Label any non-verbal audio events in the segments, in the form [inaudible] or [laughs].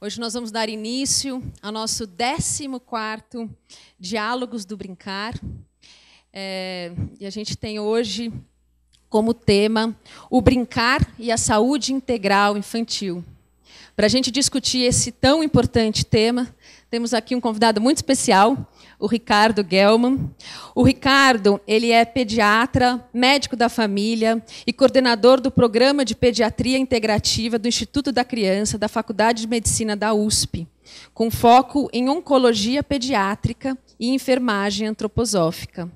Hoje nós vamos dar início ao nosso 14º Diálogos do Brincar. É, e a gente tem hoje como tema o brincar e a saúde integral infantil. Para a gente discutir esse tão importante tema, temos aqui um convidado muito especial, o Ricardo Gelman. O Ricardo, ele é pediatra, médico da família e coordenador do programa de pediatria integrativa do Instituto da Criança da Faculdade de Medicina da USP, com foco em oncologia pediátrica e enfermagem antroposófica.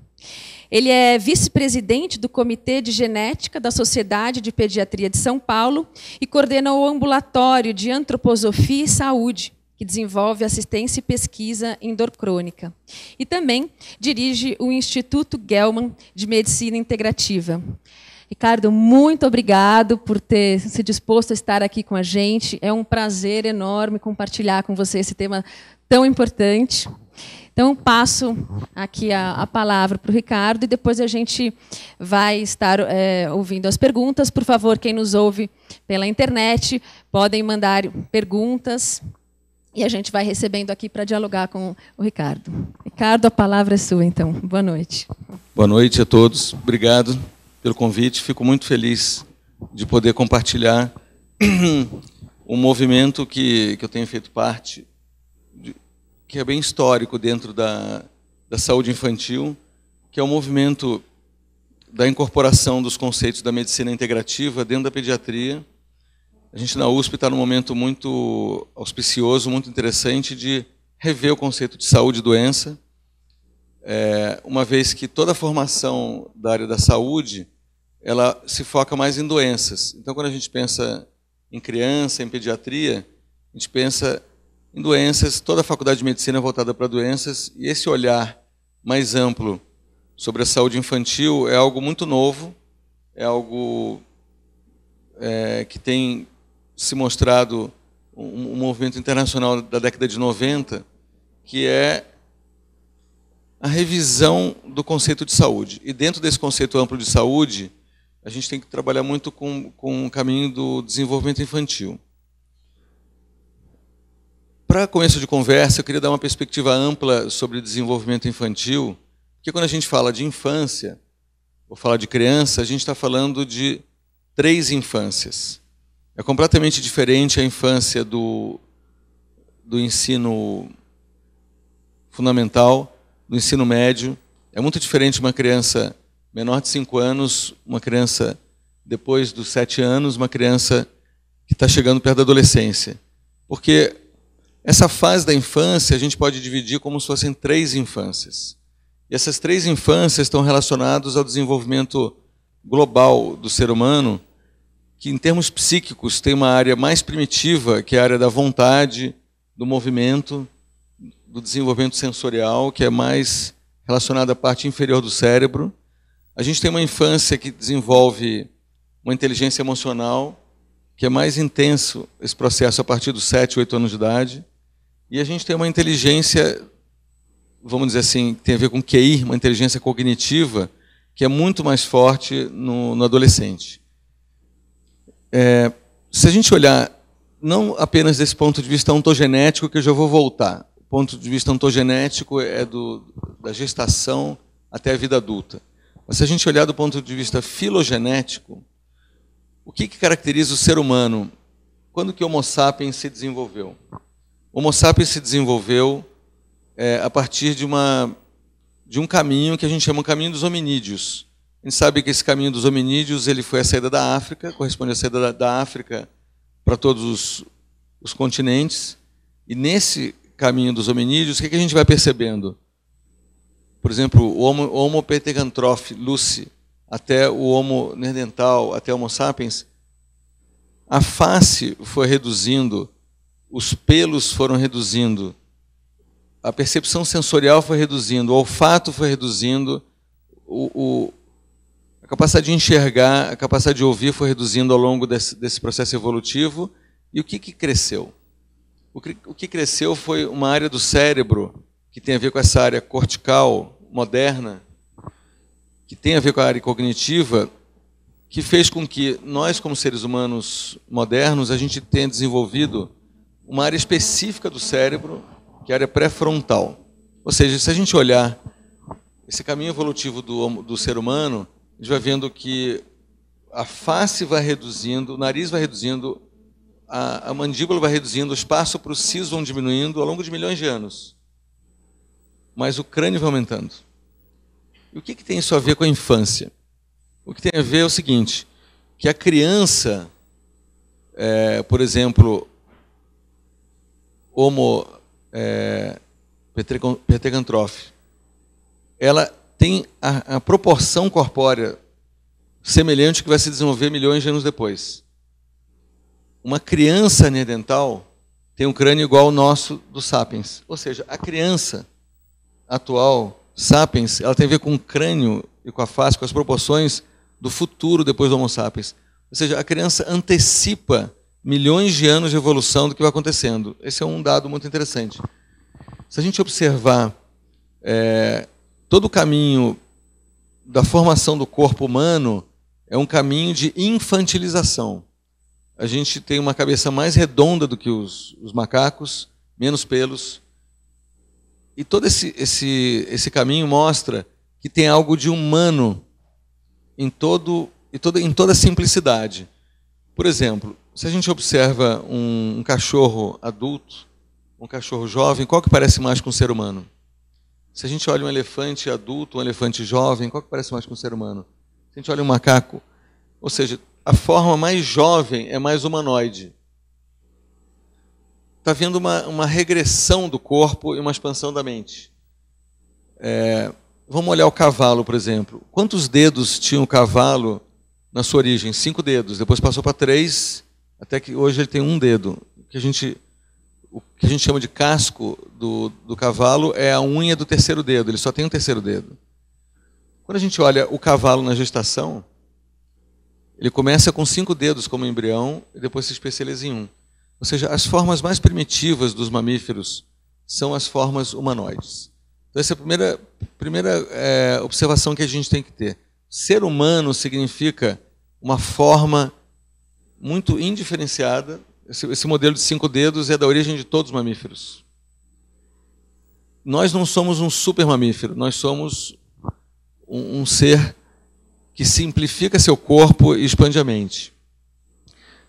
Ele é vice-presidente do Comitê de Genética da Sociedade de Pediatria de São Paulo e coordena o Ambulatório de Antroposofia e Saúde, que desenvolve assistência e pesquisa em dor crônica. E também dirige o Instituto Gelman de Medicina Integrativa. Ricardo, muito obrigado por ter se disposto a estar aqui com a gente. É um prazer enorme compartilhar com você esse tema tão importante. Então, passo aqui a, a palavra para o Ricardo e depois a gente vai estar é, ouvindo as perguntas. Por favor, quem nos ouve pela internet, podem mandar perguntas e a gente vai recebendo aqui para dialogar com o Ricardo. Ricardo, a palavra é sua, então. Boa noite. Boa noite a todos. Obrigado pelo convite. Fico muito feliz de poder compartilhar o [clears throat] movimento que, que eu tenho feito parte que é bem histórico dentro da, da saúde infantil, que é o movimento da incorporação dos conceitos da medicina integrativa dentro da pediatria. A gente na USP está num momento muito auspicioso, muito interessante de rever o conceito de saúde e doença, é, uma vez que toda a formação da área da saúde ela se foca mais em doenças. Então, quando a gente pensa em criança, em pediatria, a gente pensa em doenças, toda a faculdade de medicina é voltada para doenças, e esse olhar mais amplo sobre a saúde infantil é algo muito novo, é algo é, que tem se mostrado um, um movimento internacional da década de 90, que é a revisão do conceito de saúde. E dentro desse conceito amplo de saúde, a gente tem que trabalhar muito com, com o caminho do desenvolvimento infantil. Para começo de conversa, eu queria dar uma perspectiva ampla sobre desenvolvimento infantil, porque quando a gente fala de infância, ou fala de criança, a gente está falando de três infâncias. É completamente diferente a infância do, do ensino fundamental, do ensino médio. É muito diferente uma criança menor de 5 anos, uma criança depois dos 7 anos, uma criança que está chegando perto da adolescência. Porque essa fase da infância a gente pode dividir como se fossem três infâncias. E essas três infâncias estão relacionadas ao desenvolvimento global do ser humano, que em termos psíquicos tem uma área mais primitiva, que é a área da vontade, do movimento, do desenvolvimento sensorial, que é mais relacionada à parte inferior do cérebro. A gente tem uma infância que desenvolve uma inteligência emocional, que é mais intenso esse processo a partir dos 7, 8 anos de idade. E a gente tem uma inteligência, vamos dizer assim, que tem a ver com QI, uma inteligência cognitiva, que é muito mais forte no, no adolescente. É, se a gente olhar não apenas desse ponto de vista ontogenético, que eu já vou voltar. O ponto de vista ontogenético é do, da gestação até a vida adulta. Mas se a gente olhar do ponto de vista filogenético, o que, que caracteriza o ser humano? Quando que o Homo sapiens se desenvolveu? Homo sapiens se desenvolveu é, a partir de, uma, de um caminho que a gente chama o caminho dos hominídeos. A gente sabe que esse caminho dos hominídeos ele foi a saída da África, corresponde à saída da, da África para todos os, os, continentes. E nesse caminho dos hominídeos, o que, que a gente vai percebendo? Por exemplo, o Homo, o homo Lucy, até o Homo nerdental, até o Homo sapiens, a face foi reduzindo os pelos foram reduzindo, a percepção sensorial foi reduzindo, o olfato foi reduzindo, o, o, a capacidade de enxergar, a capacidade de ouvir foi reduzindo ao longo desse, desse processo evolutivo. E o que, que cresceu? O que, o que cresceu foi uma área do cérebro que tem a ver com essa área cortical moderna, que tem a ver com a área cognitiva, que fez com que nós, como seres humanos modernos, a gente tenha desenvolvido uma área específica do cérebro, que é a área pré-frontal. Ou seja, se a gente olhar esse caminho evolutivo do, do ser humano, a gente vai vendo que a face vai reduzindo, o nariz vai reduzindo, a, a mandíbula vai reduzindo, o espaço para o siso vão diminuindo ao longo de milhões de anos. Mas o crânio vai aumentando. E o que, que tem isso a ver com a infância? O que tem a ver é o seguinte, que a criança, é, por exemplo, homo é, petecantrof, ela tem a, a, proporção corpórea semelhante que vai se desenvolver milhões de anos depois. Uma criança neandertal tem um crânio igual ao nosso do sapiens. Ou seja, a criança atual sapiens, ela tem a ver com o crânio e com a face, com as proporções do futuro depois do Homo sapiens. Ou seja, a criança antecipa milhões de anos de evolução do que vai acontecendo. Esse é um dado muito interessante. Se a gente observar é, todo o caminho da formação do corpo humano, é um caminho de infantilização. A gente tem uma cabeça mais redonda do que os, os macacos, menos pelos. E todo esse, esse, esse caminho mostra que tem algo de humano em, todo, em, toda, em toda a simplicidade. Por exemplo, se a gente observa um, cachorro adulto, um cachorro jovem, qual que parece mais com um ser humano? Se a gente olha um elefante adulto, um elefante jovem, qual que parece mais com um ser humano? Se a gente olha um macaco, ou seja, a forma mais jovem é mais humanoide. Está havendo uma, uma regressão do corpo e uma expansão da mente. É, vamos olhar o cavalo, por exemplo. Quantos dedos tinha o cavalo na sua origem? Cinco dedos. Depois passou para três até que hoje ele tem um dedo. O que a gente, o que a gente chama de casco do, do cavalo é a unha do terceiro dedo, ele só tem um terceiro dedo. Quando a gente olha o cavalo na gestação, ele começa com cinco dedos como embrião e depois se especializa em um. Ou seja, as formas mais primitivas dos mamíferos são as formas humanoides. Então, essa é a primeira, primeira é, observação que a gente tem que ter. Ser humano significa uma forma muito indiferenciada. Esse, esse modelo de cinco dedos é da origem de todos os mamíferos. Nós não somos um super mamífero, nós somos um, um ser que simplifica seu corpo e expande a mente.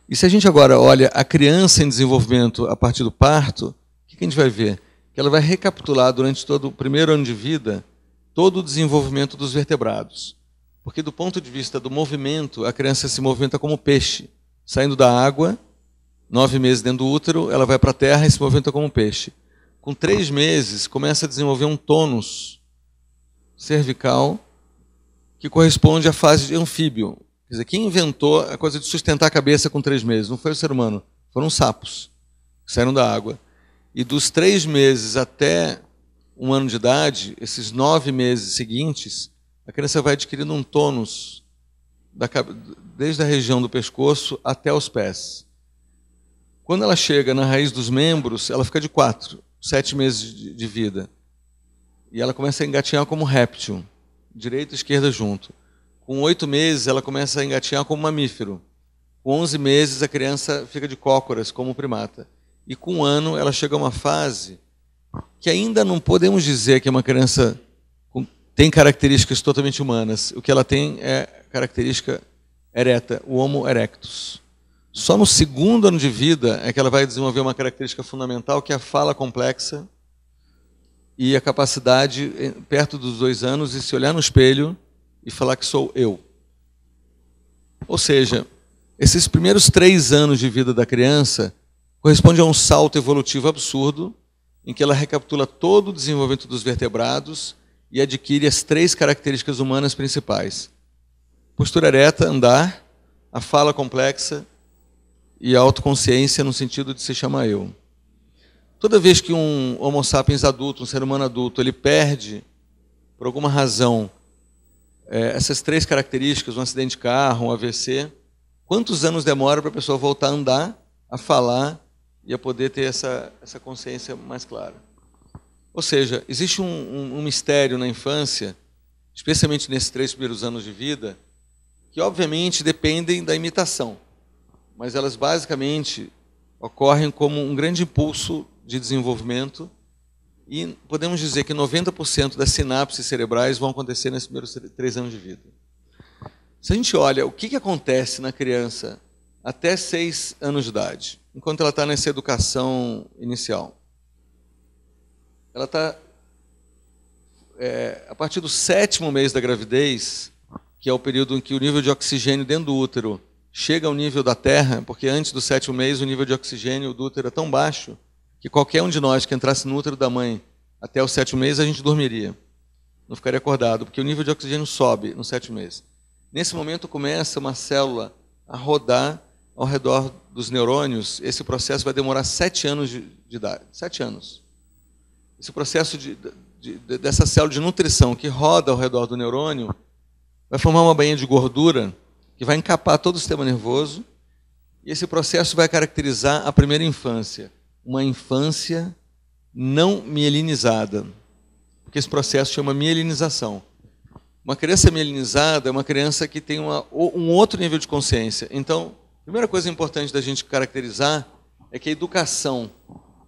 E se a gente agora olha a criança em desenvolvimento a partir do parto, o que a gente vai ver? Que ela vai recapitular durante todo o primeiro ano de vida todo o desenvolvimento dos vertebrados. Porque, do ponto de vista do movimento, a criança se movimenta como peixe saindo da água, nove meses dentro do útero, ela vai para a terra e se movimenta como um peixe. Com três meses, começa a desenvolver um tônus cervical que corresponde à fase de anfíbio. Quer dizer, quem inventou a coisa de sustentar a cabeça com três meses? Não foi o ser humano, foram sapos que saíram da água. E dos três meses até um ano de idade, esses nove meses seguintes, a criança vai adquirindo um tônus da, desde a região do pescoço até os pés. Quando ela chega na raiz dos membros, ela fica de quatro, sete meses de, de vida. E ela começa a engatinhar como réptil, direita e esquerda junto. Com oito meses, ela começa a engatinhar como mamífero. Com onze meses, a criança fica de cócoras, como primata. E com um ano, ela chega a uma fase que ainda não podemos dizer que é uma criança tem características totalmente humanas. O que ela tem é característica ereta, o Homo erectus. Só no segundo ano de vida é que ela vai desenvolver uma característica fundamental, que é a fala complexa e a capacidade, eh, perto dos dois anos, de se olhar no espelho e falar que sou eu. Ou seja, esses primeiros três anos de vida da criança correspondem a um salto evolutivo absurdo, em que ela recapitula todo o desenvolvimento dos vertebrados e adquire as três características humanas principais: postura ereta, andar, a fala complexa e a autoconsciência no sentido de se chamar eu. Toda vez que um homo sapiens adulto, um ser humano adulto, ele perde, por alguma razão, é, essas três características, um acidente de carro, um AVC, quantos anos demora para a pessoa voltar a andar, a falar e a poder ter essa, essa consciência mais clara? Ou seja, existe um, um, um mistério na infância, especialmente nesses três primeiros anos de vida, que obviamente dependem da imitação, mas elas basicamente ocorrem como um grande impulso de desenvolvimento e podemos dizer que 90% das sinapses cerebrais vão acontecer nesses primeiros três anos de vida. Se a gente olha o que, que acontece na criança até seis anos de idade, enquanto ela está nessa educação inicial, ela está, é, eh, a partir do sétimo mês da gravidez, que é o período em que o nível de oxigênio dentro do útero chega ao nível da Terra, porque antes do sétimo mês o nível de oxigênio do útero é tão baixo que qualquer um de nós que entrasse no útero da mãe até o sétimo mês a gente dormiria, não ficaria acordado, porque o nível de oxigênio sobe no sétimo mês. Nesse momento começa uma célula a rodar ao redor dos neurônios. Esse processo vai demorar sete anos de, de idade, sete anos. Esse processo de, de, dessa célula de nutrição que roda ao redor do neurônio vai formar uma bainha de gordura que vai encapar todo o sistema nervoso. E esse processo vai caracterizar a primeira infância, uma infância não mielinizada, porque esse processo chama mielinização. Uma criança mielinizada é uma criança que tem uma, um outro nível de consciência. Então, a primeira coisa importante da gente caracterizar é que a educação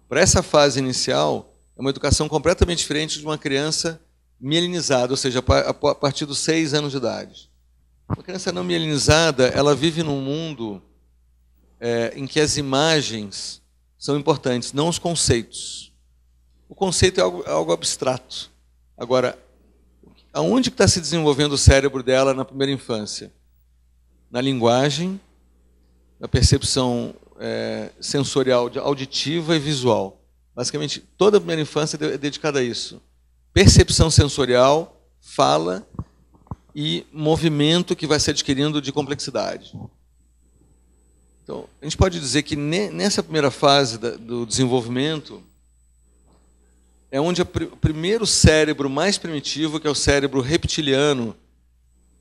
para essa fase inicial é uma educação completamente diferente de uma criança mielinizada, ou seja, a partir dos seis anos de idade. Uma criança não mielinizada, ela vive num mundo é, em que as imagens são importantes, não os conceitos. O conceito é algo, é algo abstrato. Agora, aonde está se desenvolvendo o cérebro dela na primeira infância? Na linguagem, na percepção é, sensorial, auditiva e visual. Basicamente, toda a primeira infância é, é dedicada a isso percepção sensorial, fala e movimento que vai se adquirindo de complexidade. Então, a gente pode dizer que nessa primeira fase do desenvolvimento é onde o primeiro cérebro mais primitivo, que é o cérebro reptiliano,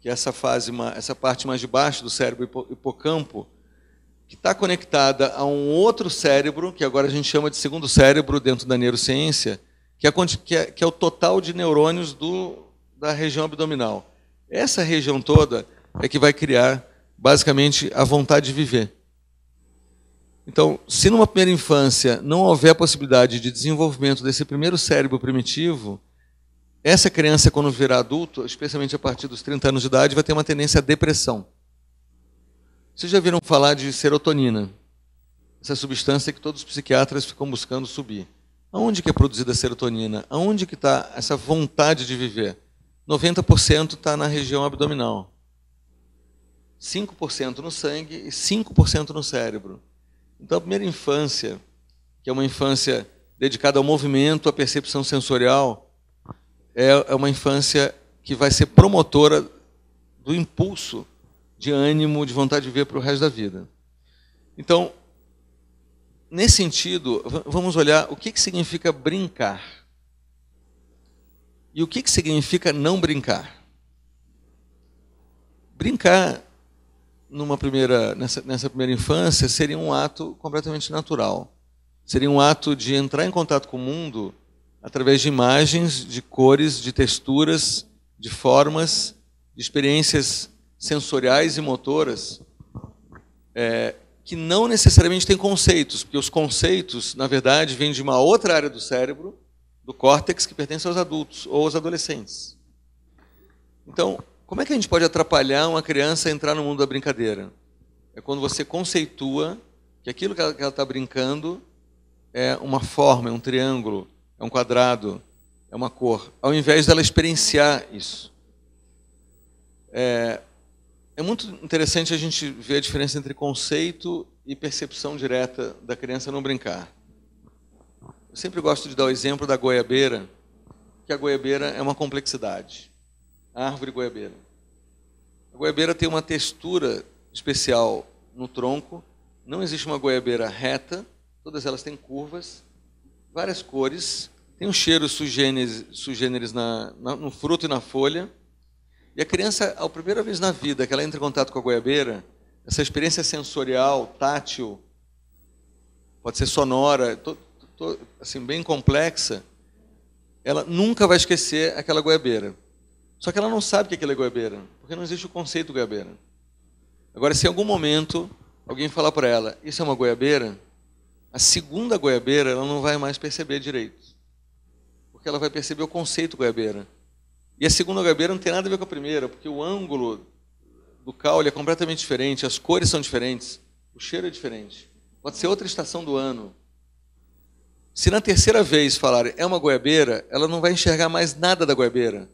que é essa fase, essa parte mais de baixo do cérebro hipocampo, que está conectada a um outro cérebro, que agora a gente chama de segundo cérebro dentro da neurociência, que é, que é, que é o total de neurônios do, da região abdominal. Essa região toda é que vai criar, basicamente, a vontade de viver. Então, se numa primeira infância não houver a possibilidade de desenvolvimento desse primeiro cérebro primitivo, essa criança, quando virar adulto, especialmente a partir dos 30 anos de idade, vai ter uma tendência à depressão. Vocês já viram falar de serotonina? Essa substância que todos os psiquiatras ficam buscando subir. Aonde que é produzida a serotonina? Aonde que está essa vontade de viver? 90% está na região abdominal. 5% no sangue e 5% no cérebro. Então, a primeira infância, que é uma infância dedicada ao movimento, à percepção sensorial, é, é uma infância que vai ser promotora do impulso de ânimo, de vontade de viver para o resto da vida. Então, nesse sentido, vamos olhar o que, que significa brincar e o que, que significa não brincar. Brincar numa primeira, nessa, nessa primeira infância seria um ato completamente natural. Seria um ato de entrar em contato com o mundo através de imagens, de cores, de texturas, de formas, de experiências sensoriais e motoras. É, que não necessariamente tem conceitos, porque os conceitos, na verdade, vêm de uma outra área do cérebro, do córtex, que pertence aos adultos ou aos adolescentes. Então, como é que a gente pode atrapalhar uma criança a entrar no mundo da brincadeira? É quando você conceitua que aquilo que ela está brincando é uma forma, é um triângulo, é um quadrado, é uma cor, ao invés dela experienciar isso. É, é muito interessante a gente ver a diferença entre conceito e percepção direta da criança não brincar. Eu sempre gosto de dar o exemplo da goiabeira, que a goiabeira é uma complexidade. A árvore goiabeira. A goiabeira tem uma textura especial no tronco. Não existe uma goiabeira reta, todas elas têm curvas, várias cores, tem um cheiro sugêneres, sugêneres na, na, no fruto e na folha e a criança, a primeira vez na vida que ela entra em contato com a goiabeira, essa experiência sensorial, tátil, pode ser sonora, tô, tô, assim, bem complexa, ela nunca vai esquecer aquela goiabeira. Só que ela não sabe o que aquilo é, é goiabeira, porque não existe o conceito goiabeira. Agora, se em algum momento alguém falar para ela, isso é uma goiabeira, a segunda goiabeira ela não vai mais perceber direito. Porque ela vai perceber o conceito goiabeira. E a segunda gabeira não tem nada a ver com a primeira, porque o ângulo do caule é completamente diferente, as cores são diferentes, o cheiro é diferente. Pode ser outra estação do ano. Se na terceira vez falar é uma goiabeira, ela não vai enxergar mais nada da goiabeira.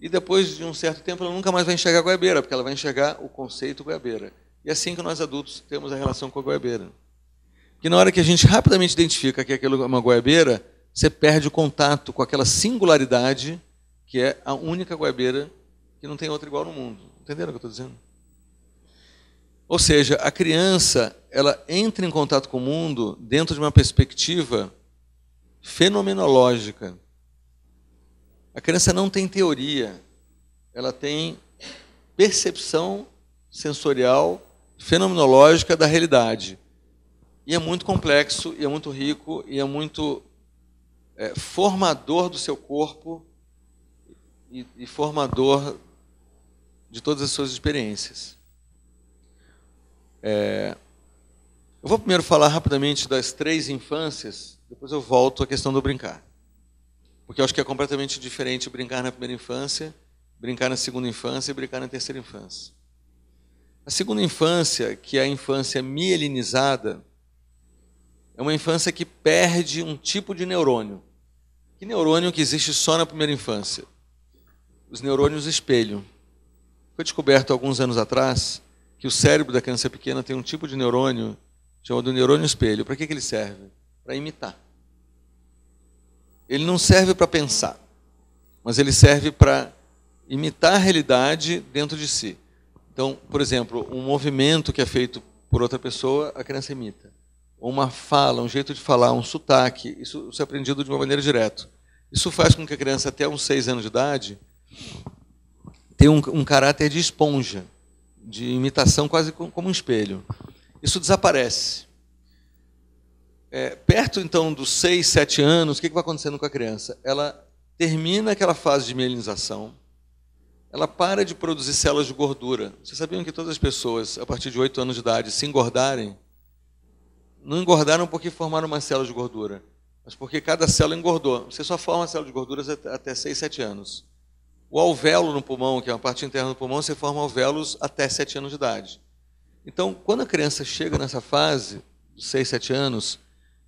E depois de um certo tempo, ela nunca mais vai enxergar a goiabeira, porque ela vai enxergar o conceito goiabeira. E é assim que nós adultos temos a relação com a goiabeira. Que na hora que a gente rapidamente identifica que aquilo é uma goiabeira, você perde o contato com aquela singularidade que é a única goiabeira que não tem outra igual no mundo. Entenderam o que eu estou dizendo? Ou seja, a criança ela entra em contato com o mundo dentro de uma perspectiva fenomenológica. A criança não tem teoria, ela tem percepção sensorial fenomenológica da realidade. E é muito complexo, e é muito rico, e é muito é, formador do seu corpo e, e formador de todas as suas experiências. É, eu vou primeiro falar rapidamente das três infâncias, depois eu volto à questão do brincar. Porque eu acho que é completamente diferente brincar na primeira infância, brincar na segunda infância e brincar na terceira infância. A segunda infância, que é a infância mielinizada, é uma infância que perde um tipo de neurônio. Que neurônio que existe só na primeira infância? os neurônios espelho. Foi descoberto alguns anos atrás que o cérebro da criança pequena tem um tipo de neurônio chamado neurônio espelho. Para que, que ele serve? Para imitar. Ele não serve para pensar, mas ele serve para imitar a realidade dentro de si. Então, por exemplo, um movimento que é feito por outra pessoa, a criança imita. Ou uma fala, um jeito de falar, um sotaque, isso, isso é aprendido de uma maneira direta. Isso faz com que a criança, até uns seis anos de idade, tem um, um caráter de esponja, de imitação quase como um espelho. Isso desaparece. É, perto então dos 6, 7 anos, o que, que vai acontecendo com a criança? Ela termina aquela fase de mielinização, ela para de produzir células de gordura. Vocês sabiam que todas as pessoas, a partir de 8 anos de idade, se engordarem? Não engordaram porque formaram uma célula de gordura, mas porque cada célula engordou. Você só forma célula de gorduras até 6, 7 anos. O alvéolo no pulmão, que é uma parte interna do pulmão, se forma alvéolos até 7 anos de idade. Então, quando a criança chega nessa fase, dos 6, 7 anos,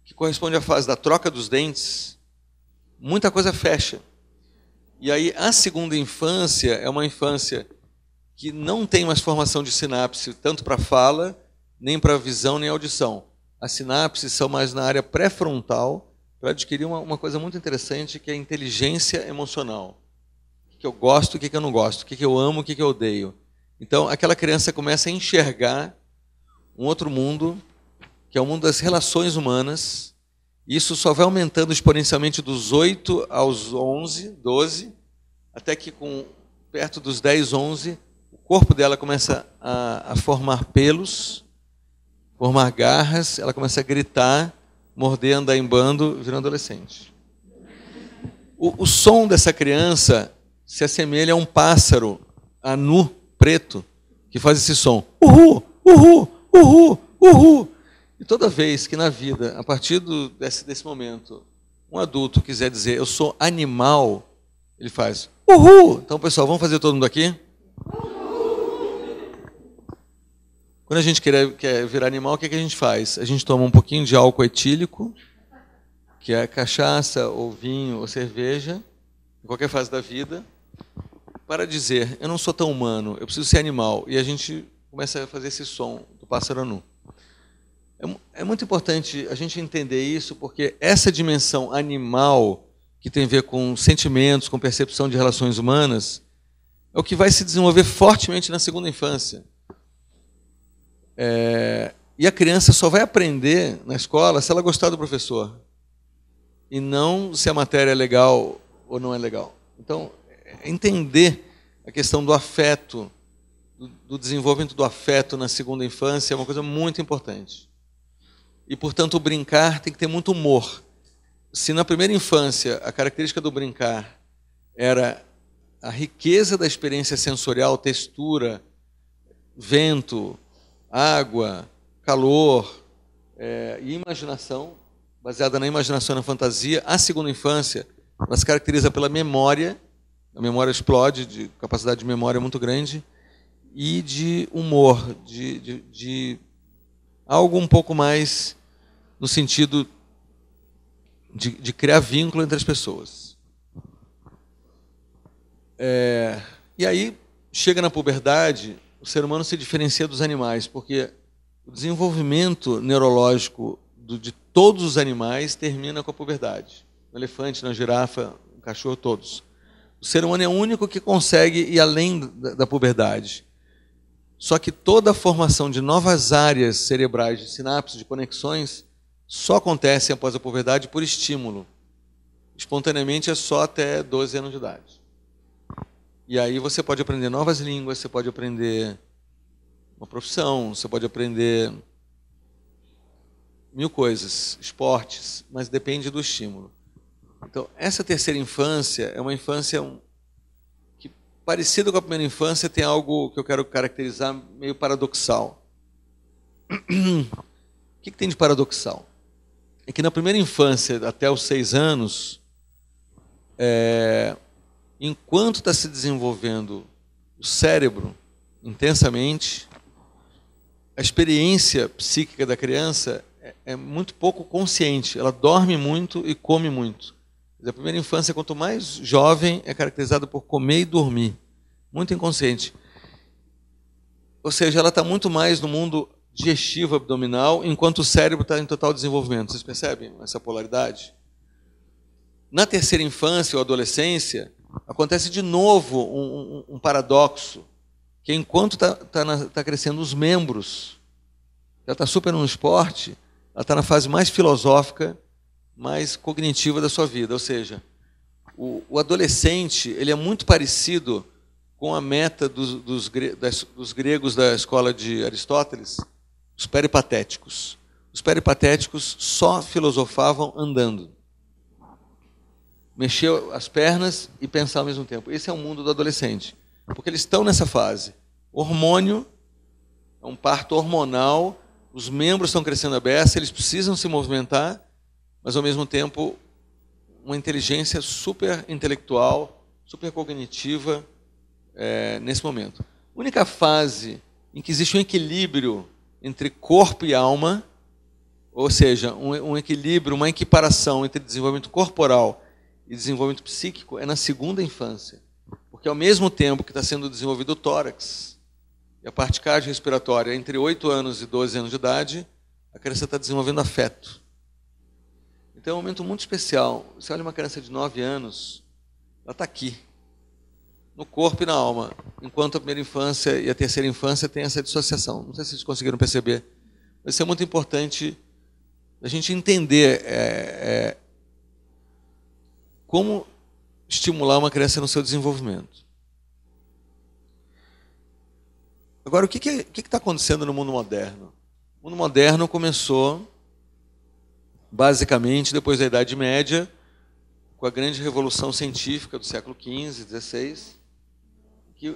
que corresponde à fase da troca dos dentes, muita coisa fecha. E aí a segunda infância é uma infância que não tem mais formação de sinapse tanto para fala, nem para visão, nem audição. As sinapses são mais na área pré-frontal para adquirir uma, uma coisa muito interessante que é a inteligência emocional que eu gosto, o que, que eu não gosto, o que, que eu amo, o que, que eu odeio. Então, aquela criança começa a enxergar um outro mundo, que é o mundo das relações humanas. Isso só vai aumentando exponencialmente dos 8 aos 11, 12, até que com perto dos 10, 11, o corpo dela começa a, a formar pelos, formar garras, ela começa a gritar, morder, andar em bando, virando adolescente. O, o som dessa criança se assemelha a um pássaro a nu preto que faz esse som. uhu uhu uhu uhu E toda vez que na vida, a partir do, desse, desse momento, um adulto quiser dizer eu sou animal, ele faz uhu Então, pessoal, vamos fazer todo mundo aqui? Quando a gente quer, quer virar animal, o que, é que a gente faz? A gente toma um pouquinho de álcool etílico, que é cachaça, ou vinho, ou cerveja, em qualquer fase da vida, para dizer, eu não sou tão humano, eu preciso ser animal, e a gente começa a fazer esse som do pássaro nu. É, é muito importante a gente entender isso, porque essa dimensão animal, que tem a ver com sentimentos, com percepção de relações humanas, é o que vai se desenvolver fortemente na segunda infância. É, e a criança só vai aprender na escola se ela gostar do professor. E não se a matéria é legal ou não é legal. Então, entender a questão do afeto, do, do desenvolvimento do afeto na segunda infância é uma coisa muito importante. E, portanto, o brincar tem que ter muito humor. Se na primeira infância a característica do brincar era a riqueza da experiência sensorial, textura, vento, água, calor é, e imaginação, baseada na imaginação e na fantasia, a segunda infância ela se caracteriza pela memória a memória explode, de capacidade de memória é muito grande, e de humor, de, de, de algo um pouco mais no sentido de, de criar vínculo entre as pessoas. É, e aí, chega na puberdade, o ser humano se diferencia dos animais, porque o desenvolvimento neurológico do, de todos os animais termina com a puberdade. No elefante, na girafa, no cachorro, todos. O ser humano é o único que consegue ir além da, da puberdade. Só que toda a formação de novas áreas cerebrais, de sinapses, de conexões, só acontece após a puberdade por estímulo. Espontaneamente é só até 12 anos de idade. E aí você pode aprender novas línguas, você pode aprender uma profissão, você pode aprender mil coisas, esportes, mas depende do estímulo. Então, essa terceira infância é uma infância que, parecida com a primeira infância, tem algo que eu quero caracterizar meio paradoxal. O que, que tem de paradoxal? É que na primeira infância, até os seis anos, é, enquanto está se desenvolvendo o cérebro intensamente, a experiência psíquica da criança é, é muito pouco consciente. Ela dorme muito e come muito. A primeira infância, quanto mais jovem, é caracterizada por comer e dormir. Muito inconsciente. Ou seja, ela está muito mais no mundo digestivo abdominal, enquanto o cérebro está em total desenvolvimento. Vocês percebem essa polaridade? Na terceira infância ou adolescência, acontece de novo um, um, um paradoxo, que é enquanto está tá tá, tá crescendo os membros, ela está super no esporte, ela está na fase mais filosófica mais cognitiva da sua vida. Ou seja, o, o adolescente ele é muito parecido com a meta dos, dos, das, dos gregos da escola de Aristóteles, os peripatéticos. Os peripatéticos só filosofavam andando. Mexer as pernas e pensar ao mesmo tempo. Esse é o mundo do adolescente. Porque eles estão nessa fase. Hormônio, é um parto hormonal, os membros estão crescendo a beça, eles precisam se movimentar, mas ao mesmo tempo uma inteligência super intelectual, super cognitiva é, nesse momento. A única fase em que existe um equilíbrio entre corpo e alma, ou seja, um, um equilíbrio, uma equiparação entre desenvolvimento corporal e desenvolvimento psíquico, é na segunda infância. Porque ao mesmo tempo que está sendo desenvolvido o tórax e a parte cardiorrespiratória entre 8 anos e 12 anos de idade, a criança está desenvolvendo afeto. Então é um momento muito especial. Você olha uma criança de 9 anos, ela está aqui, no corpo e na alma. Enquanto a primeira infância e a terceira infância têm essa dissociação. Não sei se vocês conseguiram perceber. Mas isso é muito importante a gente entender é, é, como estimular uma criança no seu desenvolvimento. Agora, o que está acontecendo no mundo moderno? O mundo moderno começou basicamente depois da Idade Média, com a grande revolução científica do século XV, XVI,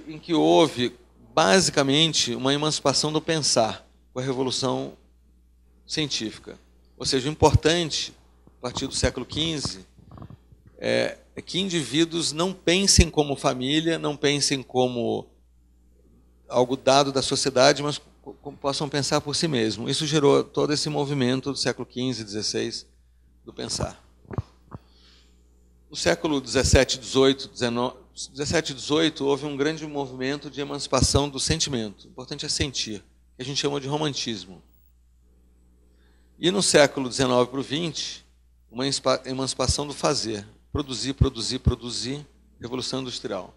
em que houve basicamente uma emancipação do pensar com a revolução científica. Ou seja, o importante, a partir do século XV, é, é, que indivíduos não pensem como família, não pensem como algo dado da sociedade, mas possam pensar por si mesmo. Isso gerou todo esse movimento do século XV, XVI do pensar. No século XVII, XVIII, XVII, XVIII houve um grande movimento de emancipação do sentimento. O importante é sentir, que a gente chama de romantismo. E no século XIX para o XX, uma emancipação do fazer, produzir, produzir, produzir, revolução industrial.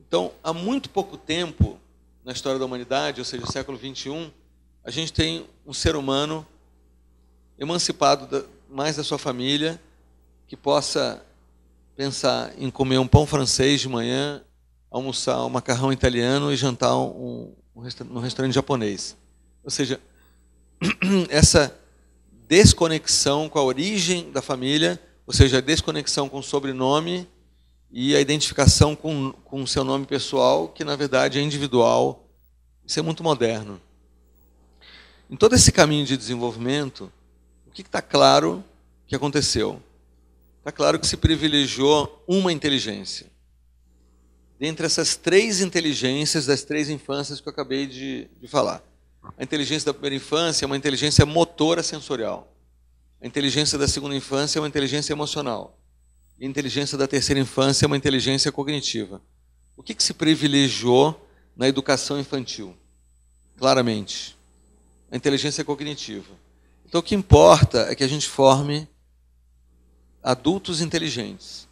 Então, há muito pouco tempo na história da humanidade, ou seja, século 21, a gente tem um ser humano emancipado da, mais da sua família, que possa pensar em comer um pão francês de manhã, almoçar um macarrão italiano e jantar um, um, um restaurante japonês. Ou seja, [clears throat] essa desconexão com a origem da família, ou seja, a desconexão com o sobrenome e a identificação com o seu nome pessoal, que na verdade é individual. Isso é muito moderno. Em todo esse caminho de desenvolvimento, o que está claro que aconteceu? Está claro que se privilegiou uma inteligência. Dentre essas três inteligências das três infâncias que eu acabei de, de falar. A inteligência da primeira infância é uma inteligência motora sensorial. A inteligência da segunda infância é uma inteligência emocional. E a inteligência da terceira infância é uma inteligência cognitiva. O que, que se privilegiou na educação infantil? Claramente, a inteligência cognitiva. Então, o que importa é que a gente forme adultos inteligentes.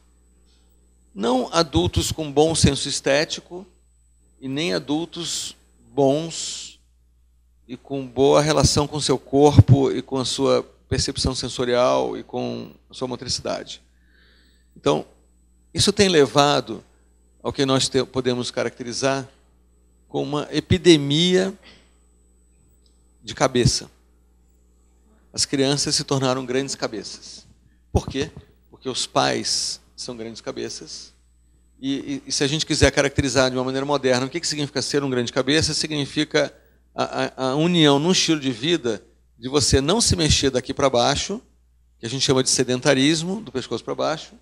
Não adultos com bom senso estético e nem adultos bons e com boa relação com seu corpo e com a sua percepção sensorial e com a sua motricidade. Então, isso tem levado ao que nós podemos caracterizar como uma epidemia de cabeça. As crianças se tornaram grandes cabeças. Por quê? Porque os pais são grandes cabeças. E, e, e se a gente quiser caracterizar de uma maneira moderna, o que, que significa ser um grande cabeça? Significa a, a, a união num estilo de vida de você não se mexer daqui para baixo, que a gente chama de sedentarismo, do pescoço para baixo,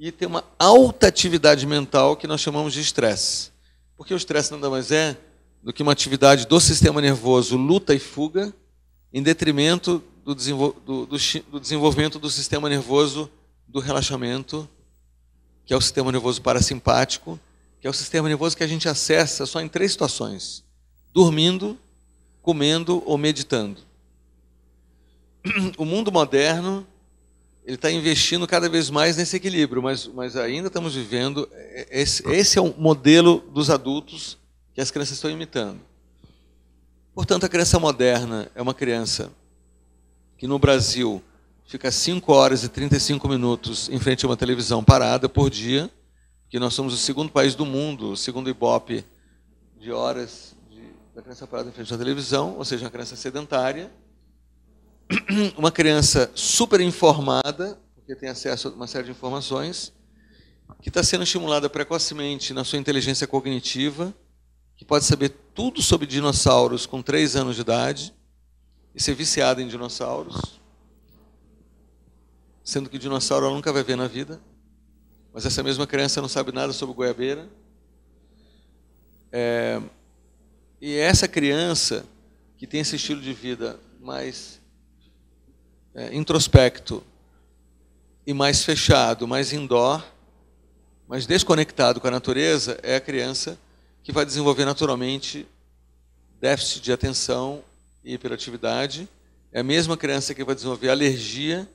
e tem uma alta atividade mental que nós chamamos de estresse. Porque o estresse nada mais é do que uma atividade do sistema nervoso luta e fuga, em detrimento do, desenvol do, do, do desenvolvimento do sistema nervoso do relaxamento, que é o sistema nervoso parasimpático, que é o sistema nervoso que a gente acessa só em três situações: dormindo, comendo ou meditando. [clears throat] O mundo moderno ele está investindo cada vez mais nesse equilíbrio, mas, mas ainda estamos vivendo. Esse, esse é o modelo dos adultos que as crianças estão imitando. Portanto, a criança moderna é uma criança que no Brasil fica 5 horas e 35 minutos em frente a uma televisão parada por dia, que nós somos o segundo país do mundo, o segundo Ibope de horas de, da criança parada em frente à televisão, ou seja, uma criança sedentária [clears throat] uma criança super informada, porque tem acesso a uma série de informações, que está sendo estimulada precocemente na sua inteligência cognitiva, que pode saber tudo sobre dinossauros com 3 anos de idade e ser viciada em dinossauros, sendo que dinossauro ela nunca vai ver na vida, mas essa mesma criança não sabe nada sobre goiabeira. É, e é essa criança que tem esse estilo de vida mais é, introspecto e mais fechado, mais indoor, mais desconectado com a natureza, é a criança que vai desenvolver naturalmente déficit de atenção e hiperatividade. É a mesma criança que vai desenvolver alergia,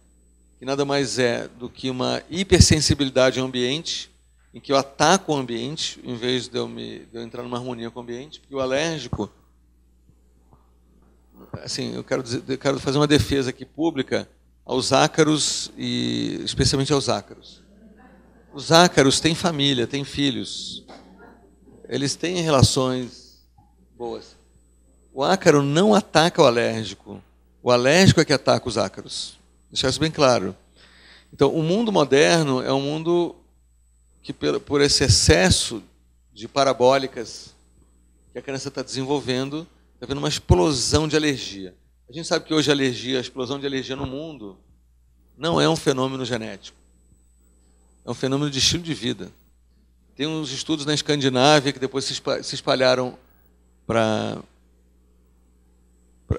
que nada mais é do que uma hipersensibilidade ao ambiente, em que eu ataco o ambiente, em vez de eu, me, de eu entrar numa harmonia com o ambiente, porque o alérgico assim, eu quero, dizer, eu quero fazer uma defesa aqui pública aos ácaros e especialmente aos ácaros. Os ácaros têm família, têm filhos. Eles têm relações boas. O ácaro não ataca o alérgico. O alérgico é que ataca os ácaros. Deixar isso bem claro. Então, o mundo moderno é um mundo que, por esse excesso de parabólicas que a criança está desenvolvendo, está havendo uma explosão de alergia. A gente sabe que hoje a alergia, a explosão de alergia no mundo, não é um fenômeno genético. É um fenômeno de estilo de vida. Tem uns estudos na Escandinávia que depois se espalharam para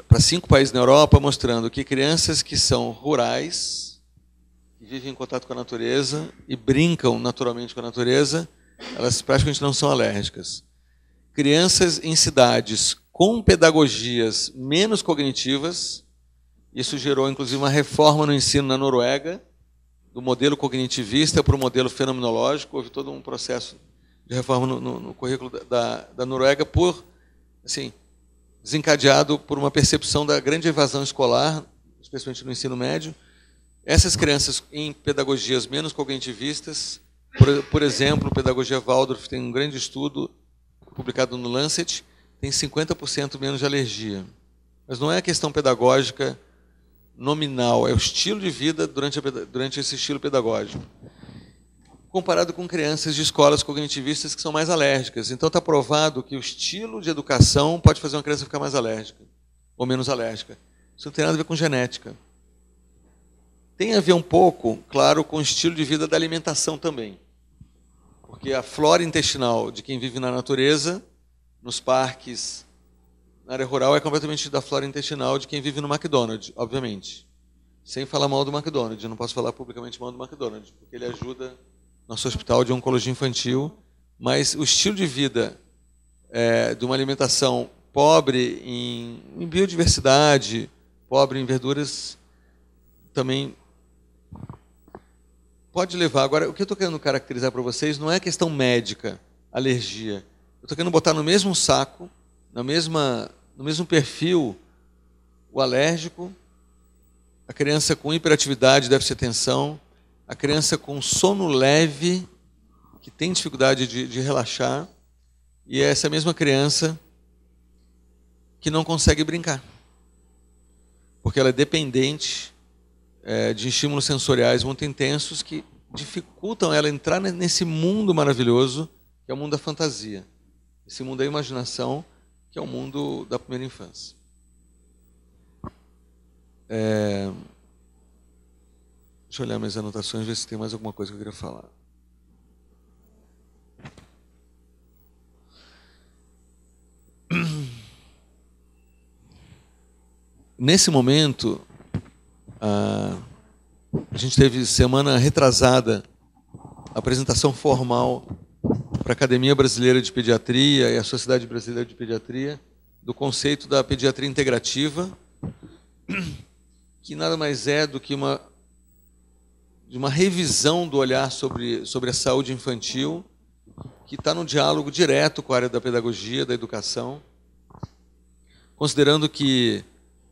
para cinco países na Europa, mostrando que crianças que são rurais, que vivem em contato com a natureza e brincam naturalmente com a natureza, elas praticamente não são alérgicas. Crianças em cidades com pedagogias menos cognitivas. Isso gerou, inclusive, uma reforma no ensino na Noruega, do modelo cognitivista para o modelo fenomenológico. Houve todo um processo de reforma no, no, no currículo da, da Noruega por, assim, desencadeado por uma percepção da grande evasão escolar, especialmente no ensino médio. Essas crianças em pedagogias menos cognitivistas, por, por exemplo, pedagogia Waldorf tem um grande estudo publicado no Lancet, tem 50% menos de alergia. Mas não é a questão pedagógica nominal, é o estilo de vida durante, a, durante esse estilo pedagógico. Comparado com crianças de escolas cognitivistas que são mais alérgicas. Então está provado que o estilo de educação pode fazer uma criança ficar mais alérgica ou menos alérgica. Isso não tem nada a ver com genética. Tem a ver um pouco, claro, com o estilo de vida da alimentação também. Porque a flora intestinal de quem vive na natureza nos parques, na área rural, é completamente da flora intestinal de quem vive no McDonald's, obviamente. Sem falar mal do McDonald's, eu não posso falar publicamente mal do McDonald's, porque ele ajuda nosso hospital de oncologia infantil, mas o estilo de vida é, de uma alimentação pobre em, em biodiversidade, pobre em verduras, também pode levar. Agora, o que eu estou querendo caracterizar para vocês não é questão médica, alergia eu estou querendo botar no mesmo saco, na mesma, no mesmo perfil, o alérgico, a criança com hiperatividade, déficit de atenção, a criança com sono leve, que tem dificuldade de, de relaxar, e é essa mesma criança que não consegue brincar, porque ela é dependente é, de estímulos sensoriais muito intensos que dificultam ela entrar nesse mundo maravilhoso que é o mundo da fantasia esse mundo da imaginação, que é o mundo da primeira infância. É... Deixa eu olhar minhas anotações, ver se tem mais alguma coisa que eu queria falar. Nesse momento, a, a gente teve semana retrasada a apresentação formal para a Academia Brasileira de Pediatria e a Sociedade Brasileira de Pediatria do conceito da pediatria integrativa, que nada mais é do que uma de uma revisão do olhar sobre, sobre a saúde infantil, que está no diálogo direto com a área da pedagogia, da educação, considerando que,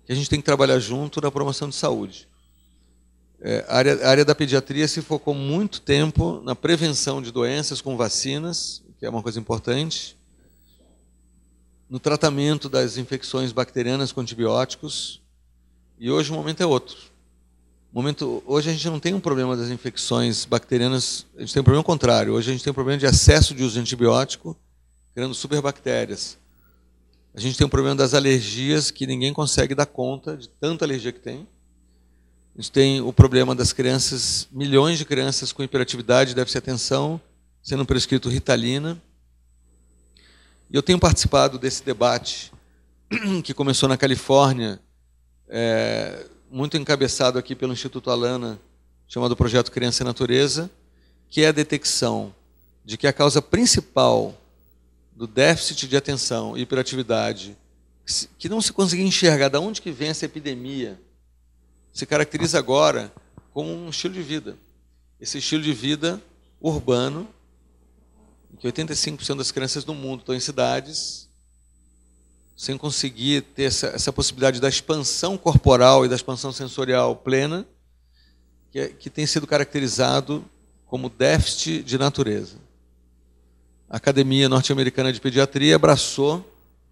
que a gente tem que trabalhar junto na promoção de saúde. É, a, área, a área da pediatria se focou muito tempo na prevenção de doenças com vacinas, que é uma coisa importante, no tratamento das infecções bacterianas com antibióticos, e hoje o momento é outro. Momento, hoje a gente não tem um problema das infecções bacterianas, a gente tem um problema contrário. Hoje a gente tem um problema de excesso de uso de antibiótico, criando superbactérias. A gente tem um problema das alergias que ninguém consegue dar conta de tanta alergia que tem. A gente tem o problema das crianças, milhões de crianças com hiperatividade, deve ser atenção, sendo prescrito ritalina. E eu tenho participado desse debate [clears throat] que começou na Califórnia, é, muito encabeçado aqui pelo Instituto Alana, chamado Projeto Criança e Natureza, que é a detecção de que a causa principal do déficit de atenção e hiperatividade, que não se conseguia enxergar de onde que vem essa epidemia se caracteriza agora como um estilo de vida. Esse estilo de vida urbano, que 85% das crianças do mundo estão em cidades, sem conseguir ter essa, essa possibilidade da expansão corporal e da expansão sensorial plena, que, é, que tem sido caracterizado como déficit de natureza. A Academia Norte-Americana de Pediatria abraçou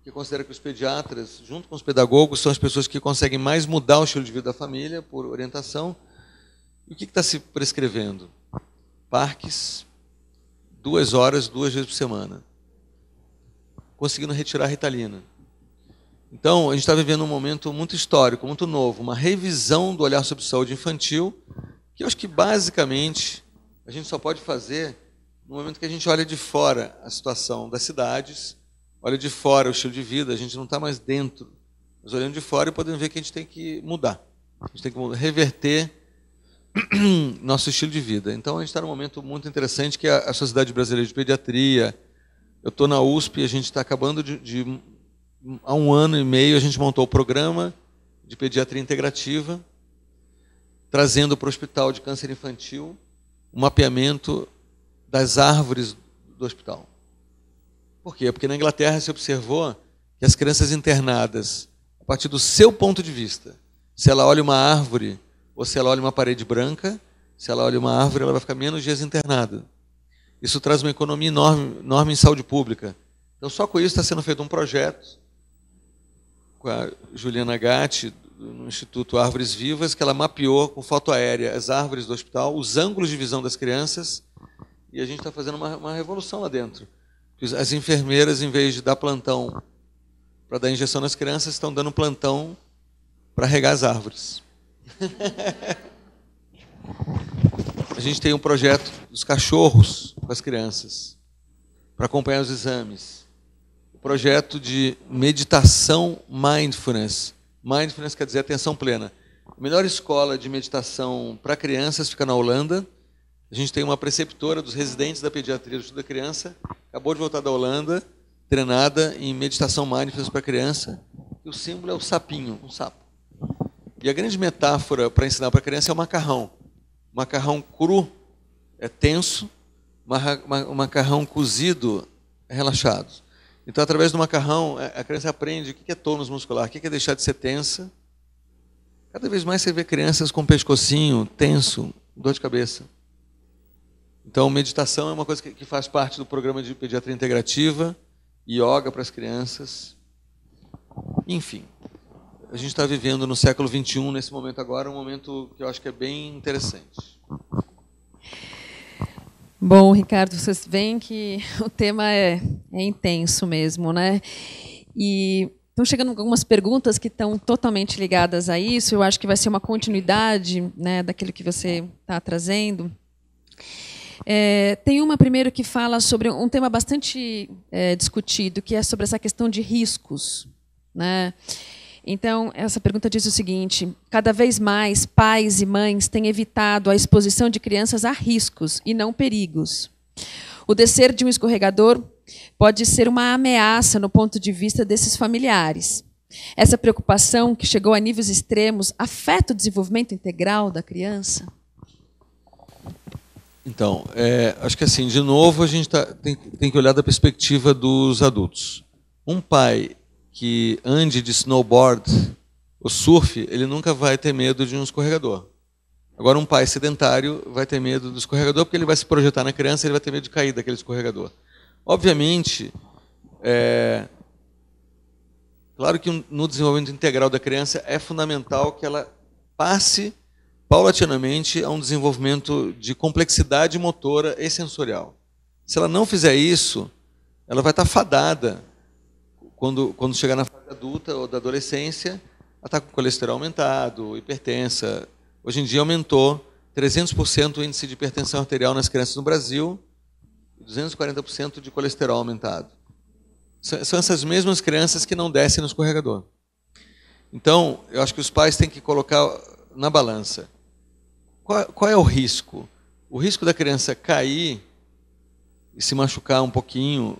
que considera que os pediatras, junto com os pedagogos, são as pessoas que conseguem mais mudar o estilo de vida da família por orientação. E o que está se prescrevendo? Parques, duas horas, duas vezes por semana, conseguindo retirar a ritalina. Então, a gente está vivendo um momento muito histórico, muito novo, uma revisão do olhar sobre saúde infantil, que eu acho que basicamente a gente só pode fazer no momento que a gente olha de fora a situação das cidades olha de fora o estilo de vida, a gente não está mais dentro. Mas olhando de fora e podemos ver que a gente tem que mudar. A gente tem que reverter [clears throat] nosso estilo de vida. Então a gente está num momento muito interessante que é a, Sociedade Brasileira de Pediatria, eu estou na USP, a gente está acabando de, de. Há um ano e meio a gente montou o programa de pediatria integrativa, trazendo para o Hospital de Câncer Infantil o um mapeamento das árvores do hospital. Por quê? Porque na Inglaterra se observou que as crianças internadas, a partir do seu ponto de vista, se ela olha uma árvore ou se ela olha uma parede branca, se ela olha uma árvore, ela vai ficar menos dias internada. Isso traz uma economia enorme, enorme em saúde pública. Então, só com isso está sendo feito um projeto com a Juliana Gatti, no Instituto Árvores Vivas, que ela mapeou com foto aérea as árvores do hospital, os ângulos de visão das crianças, e a gente está fazendo uma, uma revolução lá dentro. As enfermeiras, em vez de dar plantão para dar injeção nas crianças, estão dando plantão para regar as árvores. [laughs] A gente tem um projeto dos cachorros com as crianças, para acompanhar os exames. O um projeto de meditação mindfulness. Mindfulness quer dizer atenção plena. A melhor escola de meditação para crianças fica na Holanda. A gente tem uma preceptora dos residentes da pediatria do estudo da criança, acabou de voltar da Holanda, treinada em meditação mindfulness para criança. E o símbolo é o sapinho, um sapo. E a grande metáfora para ensinar para a criança é o macarrão. macarrão cru é tenso, macarrão cozido é relaxado. Então, através do macarrão, é, a criança aprende o que é tônus muscular, o que é deixar de ser tensa. Cada vez mais você vê crianças com pescocinho tenso, dor de cabeça. Então, meditação é uma coisa que, faz parte do programa de pediatria integrativa, yoga para as crianças. Enfim, a gente está vivendo no século XXI, nesse momento agora, um momento que eu acho que é bem interessante. Bom, Ricardo, vocês veem que o tema é, é intenso mesmo, né? E estão chegando algumas perguntas que estão totalmente ligadas a isso. Eu acho que vai ser uma continuidade né, daquilo que você está trazendo. É, tem uma primeiro que fala sobre um tema bastante é, discutido, que é sobre essa questão de riscos. Né? Então, essa pergunta diz o seguinte: cada vez mais pais e mães têm evitado a exposição de crianças a riscos e não perigos. O descer de um escorregador pode ser uma ameaça no ponto de vista desses familiares. Essa preocupação, que chegou a níveis extremos, afeta o desenvolvimento integral da criança? Então, é, acho que assim, de novo, a gente tá, tem, tem, que olhar da perspectiva dos adultos. Um pai que ande de snowboard ou surf, ele nunca vai ter medo de um escorregador. Agora, um pai sedentário vai ter medo do escorregador porque ele vai se projetar na criança e ele vai ter medo de cair daquele escorregador. Obviamente, é, claro que no desenvolvimento integral da criança é fundamental que ela passe paulatinamente a é um desenvolvimento de complexidade motora e sensorial. Se ela não fizer isso, ela vai estar fadada quando, quando chegar na fase adulta ou da adolescência, ela está com colesterol aumentado, hipertensa. Hoje em dia aumentou 300% o índice de hipertensão arterial nas crianças no Brasil e 240% de colesterol aumentado. São essas mesmas crianças que não descem no escorregador. Então, eu acho que os pais têm que colocar na balança qual, qual é o risco? O risco da criança cair e se machucar um pouquinho,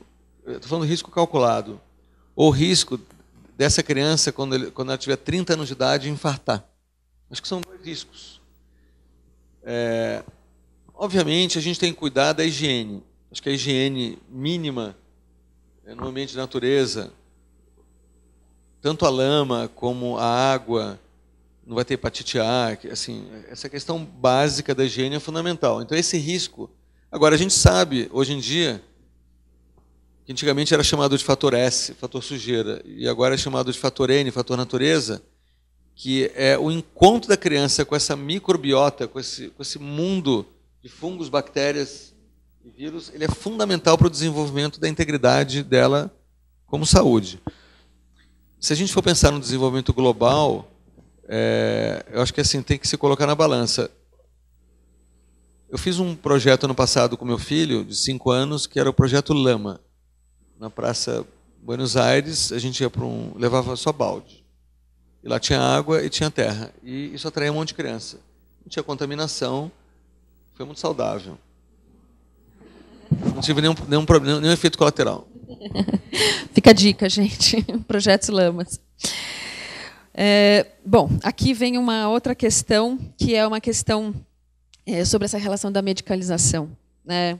estou falando risco calculado, ou risco dessa criança, quando, ele, quando ela tiver 30 anos de idade, infartar. Acho que são dois riscos. É, obviamente, a gente tem que cuidar da higiene. Acho que a higiene mínima é, no ambiente de natureza, tanto a lama como a água, não vai ter hepatite A, assim, essa questão básica da higiene é fundamental. Então esse risco, agora a gente sabe hoje em dia que antigamente era chamado de fator S, fator sujeira, e agora é chamado de fator N, fator natureza, que é o encontro da criança com essa microbiota, com esse, com esse mundo de fungos, bactérias e vírus, ele é fundamental para o desenvolvimento da integridade dela como saúde. Se a gente for pensar no desenvolvimento global, é, eu acho que assim tem que se colocar na balança. Eu fiz um projeto ano passado com meu filho, de 5 anos, que era o projeto Lama. Na Praça Buenos Aires, a gente ia para um. levava só balde. E lá tinha água e tinha terra. E isso atraía um monte de criança. Não tinha contaminação, foi muito saudável. Não tive nenhum, nenhum problema, nenhum efeito colateral. [laughs] Fica a dica, gente. [laughs] Projetos Lamas. É, bom, aqui vem uma outra questão, que é uma questão é, sobre essa relação da medicalização. Né?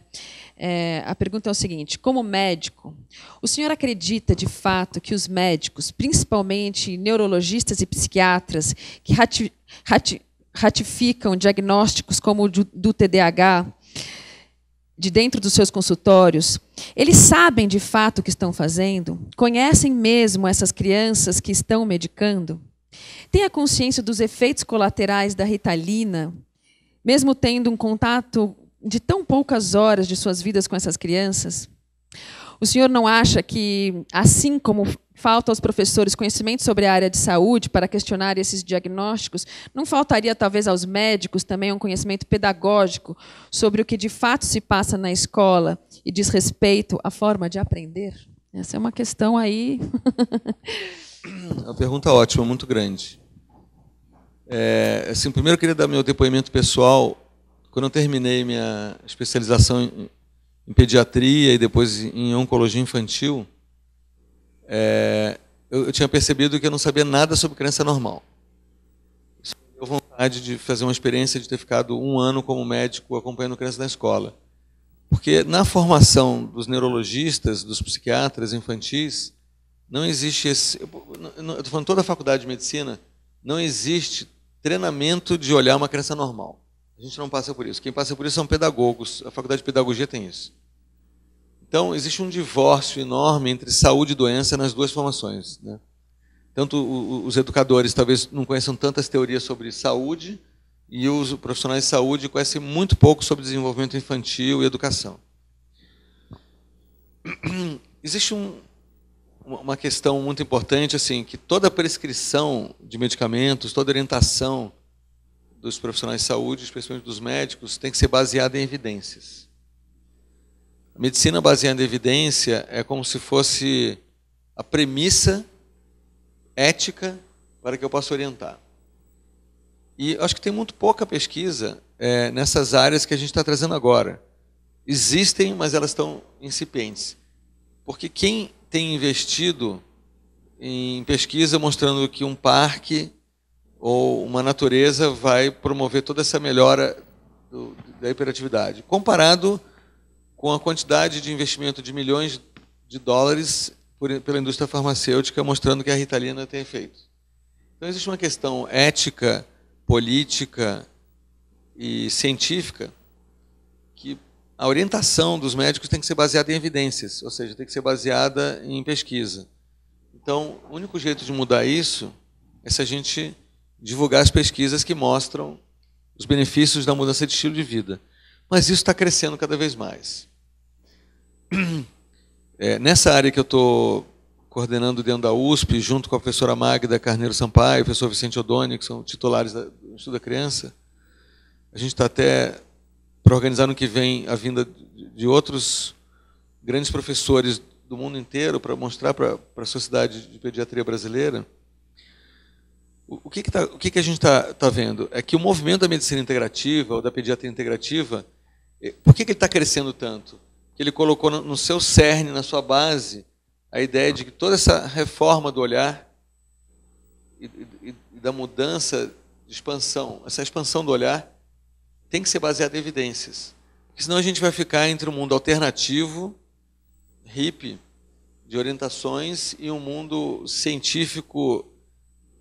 É, a pergunta é o seguinte: como médico, o senhor acredita de fato que os médicos, principalmente neurologistas e psiquiatras, que rati, rati, ratificam diagnósticos como o do, do TDAH, de dentro dos seus consultórios, eles sabem de fato o que estão fazendo? Conhecem mesmo essas crianças que estão medicando? Têm a consciência dos efeitos colaterais da ritalina, mesmo tendo um contato de tão poucas horas de suas vidas com essas crianças? O senhor não acha que, assim como falta aos professores conhecimento sobre a área de saúde para questionar esses diagnósticos, não faltaria talvez aos médicos também um conhecimento pedagógico sobre o que de fato se passa na escola e diz respeito à forma de aprender? Essa é uma questão aí. É uma pergunta ótima, muito grande. É, assim, primeiro eu queria dar meu depoimento pessoal. Quando eu terminei minha especialização em em pediatria e depois em oncologia infantil, é, eu, eu, tinha percebido que eu não sabia nada sobre criança normal. Isso me deu vontade de fazer uma experiência de ter ficado um ano como médico acompanhando crianças na escola. Porque na formação dos neurologistas, dos psiquiatras infantis, não existe esse. Eu estou falando toda a faculdade de medicina, não existe treinamento de olhar uma criança normal. A gente não passa por isso. Quem passa por isso são pedagogos. A faculdade de pedagogia tem isso. Então, existe um divórcio enorme entre saúde e doença nas duas formações. Né? Tanto os educadores talvez não conheçam tantas teorias sobre saúde, e os profissionais de saúde conhecem muito pouco sobre desenvolvimento infantil e educação. [clears throat] Existe um, uma questão muito importante, assim, que toda prescrição de medicamentos, toda orientação dos profissionais de saúde, especialmente dos médicos, tem que ser baseada em evidências. A medicina baseada em evidência é como se fosse a premissa ética para que eu possa orientar. E acho que tem muito pouca pesquisa é, nessas áreas que a gente está trazendo agora. Existem, mas elas estão incipientes. Porque quem tem investido em pesquisa mostrando que um parque ou uma natureza vai promover toda essa melhora do, da hiperatividade. Comparado com a quantidade de investimento de milhões de dólares por, pela indústria farmacêutica, mostrando que a ritalina tem efeito. Então existe uma questão ética, política e científica que a orientação dos médicos tem que ser baseada em evidências, ou seja, tem que ser baseada em pesquisa. Então, o único jeito de mudar isso é se a gente divulgar as pesquisas que mostram os benefícios da mudança de estilo de vida. Mas isso está crescendo cada vez mais. [clears throat] É, nessa área que eu estou coordenando dentro da USP, junto com a professora Magda Carneiro Sampaio, o professor Vicente Odoni, que são titulares do Estudo da Criança, a gente está até para organizar no que vem a vinda de outros grandes professores do mundo inteiro para mostrar para a sociedade de pediatria brasileira o que, que, tá, o que, que a gente está tá vendo? É que o movimento da medicina integrativa, ou da pediatria integrativa, eh, por que, que ele está crescendo tanto? Que ele colocou no seu cerne, na sua base, a ideia de que toda essa reforma do olhar e, e, e da mudança, de expansão, essa expansão do olhar, tem que ser baseada em evidências. Porque senão a gente vai ficar entre um mundo alternativo, hippie, de orientações, e um mundo científico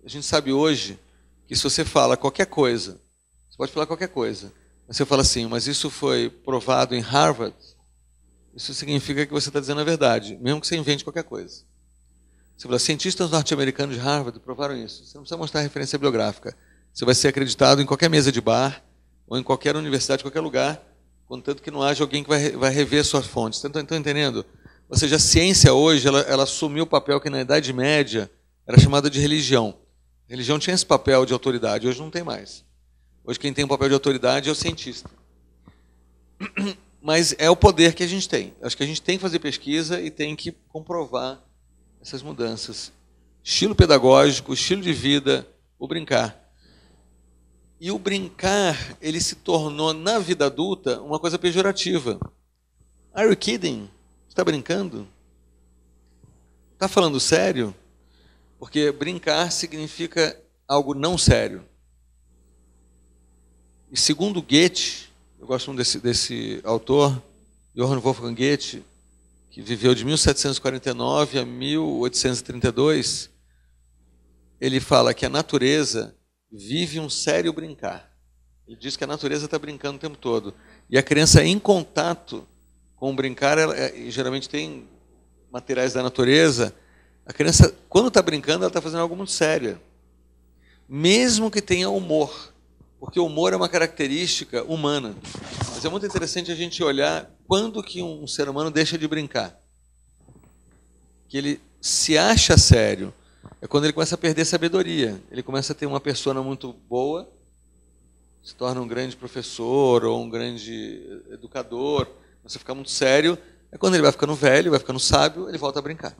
a gente sabe hoje que se você fala qualquer coisa, você pode falar qualquer coisa, mas se eu falar assim, mas isso foi provado em Harvard, isso significa que você está dizendo a verdade, mesmo que você invente qualquer coisa. Você fala, cientistas norte-americanos de Harvard provaram isso. Você não precisa mostrar referência bibliográfica. Você vai ser acreditado em qualquer mesa de bar, ou em qualquer universidade, qualquer lugar, contanto que não haja alguém que vai, vai rever suas fontes. Estão, estão entendendo? Ou seja, a ciência hoje, ela, ela assumiu o papel que na Idade Média era chamada de religião. A religião tinha esse papel de autoridade, hoje não tem mais. Hoje quem tem um papel de autoridade é o cientista. [clears throat] Mas é o poder que a gente tem. Acho que a gente tem que fazer pesquisa e tem que comprovar essas mudanças. Estilo pedagógico, estilo de vida, o brincar. E o brincar, ele se tornou na vida adulta uma coisa pejorativa. Are you kidding? Está brincando? Está falando sério? Porque brincar significa algo não sério. E segundo Goethe, eu gosto muito desse, desse autor, Johann Wolfgang Goethe, que viveu de 1749 a 1832, ele fala que a natureza vive um sério brincar. Ele diz que a natureza está brincando o tempo todo. E a criança em contato com o brincar, ela, é, geralmente tem materiais da natureza, a criança, quando está brincando, ela está fazendo algo muito sério. Mesmo que tenha humor, porque o humor é uma característica humana. Mas é muito interessante a gente olhar quando que um ser humano deixa de brincar. Que ele se acha sério. É quando ele começa a perder sabedoria. Ele começa a ter uma persona muito boa, se torna um grande professor ou um grande educador. Começa a ficar muito sério. É quando ele vai ficando velho, vai ficando sábio, ele volta a brincar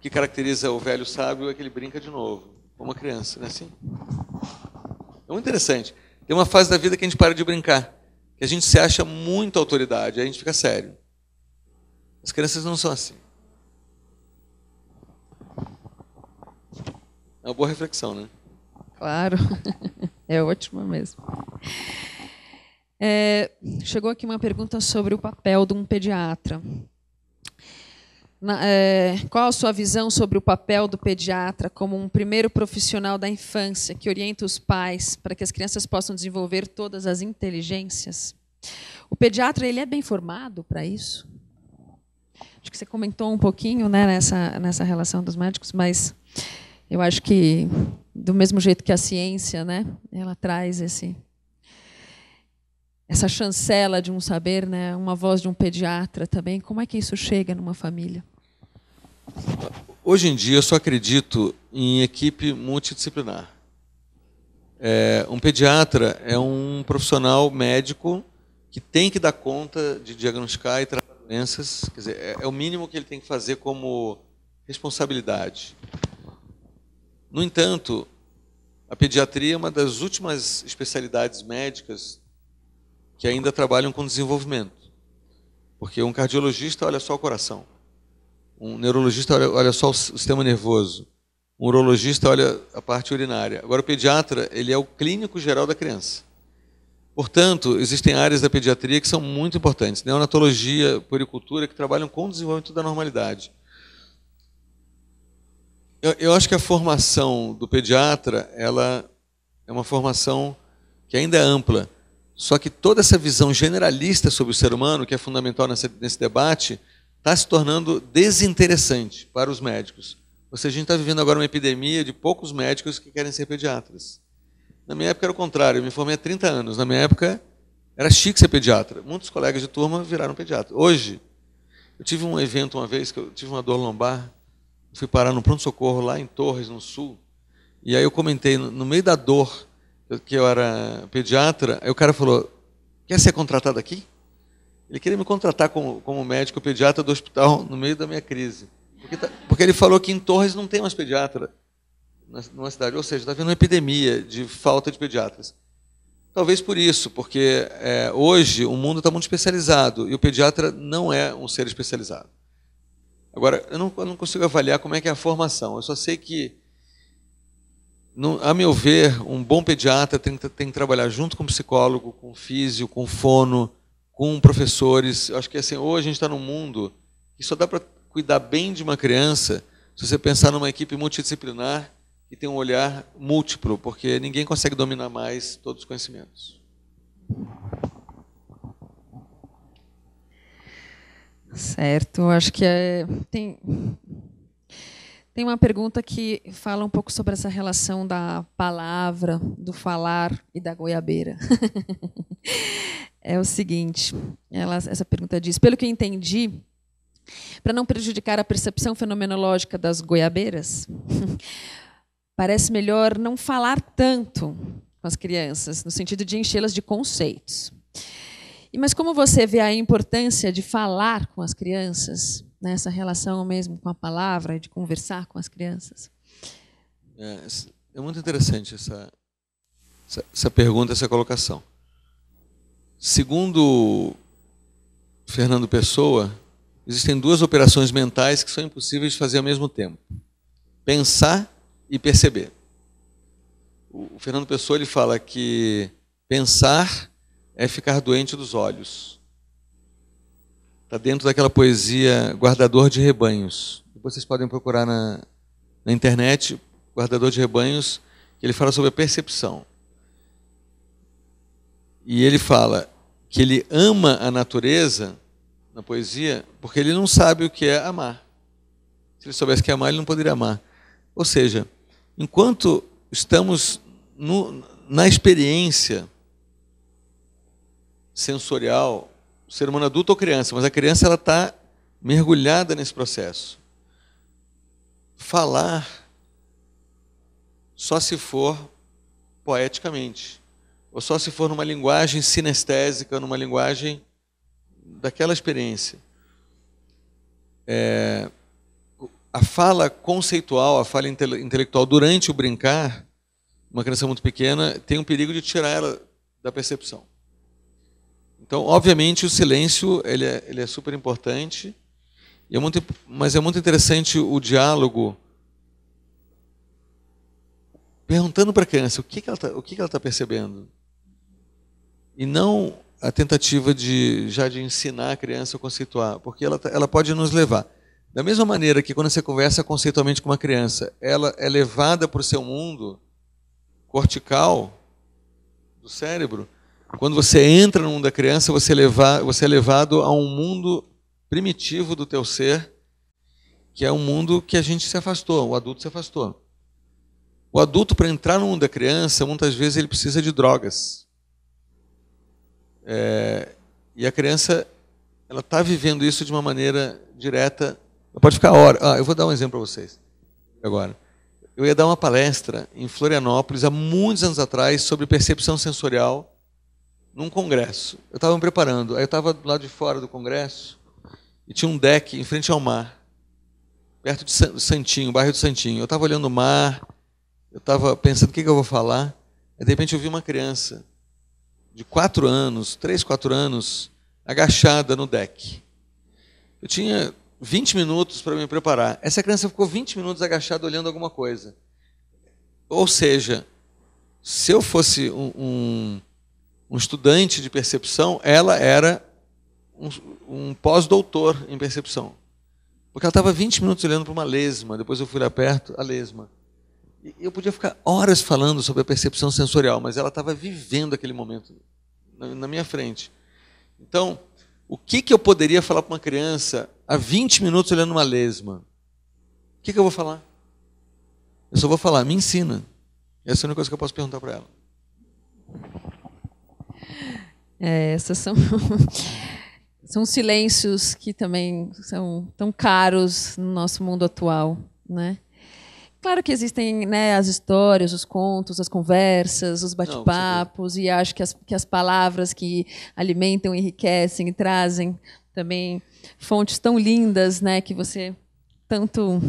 que caracteriza o velho sábio é que ele brinca de novo, como uma criança, não é assim? É muito interessante. Tem uma fase da vida que a gente para de brincar, que a gente se acha muito autoridade, aí a gente fica sério. As crianças não são assim. É uma boa reflexão, né? Claro, [laughs] é ótima mesmo. É, chegou aqui uma pergunta sobre o papel de um pediatra. Na, é, qual a sua visão sobre o papel do pediatra como um primeiro profissional da infância que orienta os pais para que as crianças possam desenvolver todas as inteligências? O pediatra ele é bem formado para isso? Acho que você comentou um pouquinho né, nessa, nessa relação dos médicos, mas eu acho que do mesmo jeito que a ciência, né, ela traz esse essa chancela de um saber, né? uma voz de um pediatra também. Como é que isso chega numa família? Hoje em dia, eu só acredito em equipe multidisciplinar. É, um pediatra é um profissional médico que tem que dar conta de diagnosticar e tratar doenças. Quer dizer, é, é o mínimo que ele tem que fazer como responsabilidade. No entanto, a pediatria é uma das últimas especialidades médicas que ainda trabalham com desenvolvimento. Porque um cardiologista olha só o coração, um neurologista olha, olha só o sistema nervoso, um urologista olha a parte urinária. Agora, o pediatra, ele é o clínico geral da criança. Portanto, existem áreas da pediatria que são muito importantes. Neonatologia, puericultura, que trabalham com o desenvolvimento da normalidade. Eu, eu, acho que a formação do pediatra ela é uma formação que ainda é ampla. Só que toda essa visão generalista sobre o ser humano, que é fundamental nesse debate, está se tornando desinteressante para os médicos. Ou seja, a gente está vivendo agora uma epidemia de poucos médicos que querem ser pediatras. Na minha época era o contrário, eu me formei há 30 anos. Na minha época era chique ser pediatra. Muitos colegas de turma viraram pediatra. Hoje, eu tive um evento uma vez que eu tive uma dor lombar, fui parar no pronto-socorro lá em Torres, no Sul, e aí eu comentei, no meio da dor, que eu era pediatra, aí o cara falou: Quer ser contratado aqui? Ele queria me contratar como, como médico pediatra do hospital no meio da minha crise. Porque, tá, porque ele falou que em Torres não tem mais pediatra numa cidade. Ou seja, está havendo uma epidemia de falta de pediatras. Talvez por isso, porque é, hoje o mundo está muito especializado e o pediatra não é um ser especializado. Agora, eu não, eu não consigo avaliar como é que é a formação. Eu só sei que a meu ver, um bom pediatra tem, tem, que trabalhar junto com psicólogo, com físio, com fono, com professores. Eu acho que assim, hoje a gente está num mundo que só dá para cuidar bem de uma criança se você pensar numa equipe multidisciplinar e tem um olhar múltiplo, porque ninguém consegue dominar mais todos os conhecimentos. Certo, acho que é, tem tem uma pergunta que fala um pouco sobre essa relação da palavra, do falar e da goiabeira. [laughs] é o seguinte, ela, essa pergunta diz: pelo que eu entendi, para não prejudicar a percepção fenomenológica das goiabeiras, [laughs] parece melhor não falar tanto com as crianças, no sentido de enchê-las de conceitos. E mas como você vê a importância de falar com as crianças? nessa relação mesmo com a palavra, de conversar com as crianças? É, é muito interessante essa, essa, essa pergunta, essa colocação. Segundo Fernando Pessoa, existem duas operações mentais que são impossíveis de fazer ao mesmo tempo: pensar e perceber. O Fernando Pessoa ele fala que pensar é ficar doente dos olhos. Está dentro daquela poesia Guardador de Rebanhos. Vocês podem procurar na, na internet Guardador de Rebanhos, que ele fala sobre a percepção. E ele fala que ele ama a natureza na poesia porque ele não sabe o que é amar. Se ele soubesse que é amar, ele não poderia amar. Ou seja, enquanto estamos no, na experiência sensorial ser humano adulto ou criança, mas a criança ela está mergulhada nesse processo. Falar só se for poeticamente, ou só se for numa linguagem sinestésica, numa linguagem daquela experiência. É, a fala conceitual, a fala intele intelectual durante o brincar, uma criança muito pequena, tem um perigo de tirar ela da percepção. Então, obviamente, o silêncio ele é, ele é super importante, é muito, mas é muito interessante o diálogo perguntando para a criança o que, que ela está tá percebendo. E não a tentativa de já de ensinar a criança a conceituar, porque ela, tá, ela pode nos levar. Da mesma maneira que quando você conversa conceitualmente com uma criança, ela é levada para o seu mundo cortical do cérebro, quando você entra no mundo da criança, você é, levado, você é levado a um mundo primitivo do teu ser, que é um mundo que a gente se afastou, o adulto se afastou. O adulto, para entrar no mundo da criança, muitas vezes ele precisa de drogas. É, e a criança, ela está vivendo isso de uma maneira direta. Pode ficar a hora. Ah, eu vou dar um exemplo para vocês agora. Eu ia dar uma palestra em Florianópolis há muitos anos atrás sobre percepção sensorial num congresso. Eu estava me preparando, aí eu estava do lado de fora do congresso e tinha um deck em frente ao mar, perto de Santinho, bairro de Santinho. Eu estava olhando o mar, eu estava pensando o que, que eu vou falar. Aí, de repente eu vi uma criança de quatro anos, três, quatro anos, agachada no deck. Eu tinha 20 minutos para me preparar. Essa criança ficou 20 minutos agachada olhando alguma coisa. Ou seja, se eu fosse um, um um estudante de percepção, ela era um, um pós-doutor em percepção. Porque ela estava 20 minutos olhando para uma lesma, depois eu fui lá perto, a lesma. E eu podia ficar horas falando sobre a percepção sensorial, mas ela estava vivendo aquele momento na, na minha frente. Então, o que, que eu poderia falar para uma criança há 20 minutos olhando uma lesma? O que, que eu vou falar? Eu só vou falar, me ensina. Essa é a única coisa que eu posso perguntar para ela. É, essas são, [laughs] são silêncios que também são tão caros no nosso mundo atual, né? Claro que existem né, as histórias, os contos, as conversas, os bate-papos, e acho que as, que as palavras que alimentam, enriquecem e trazem também fontes tão lindas né, que você tanto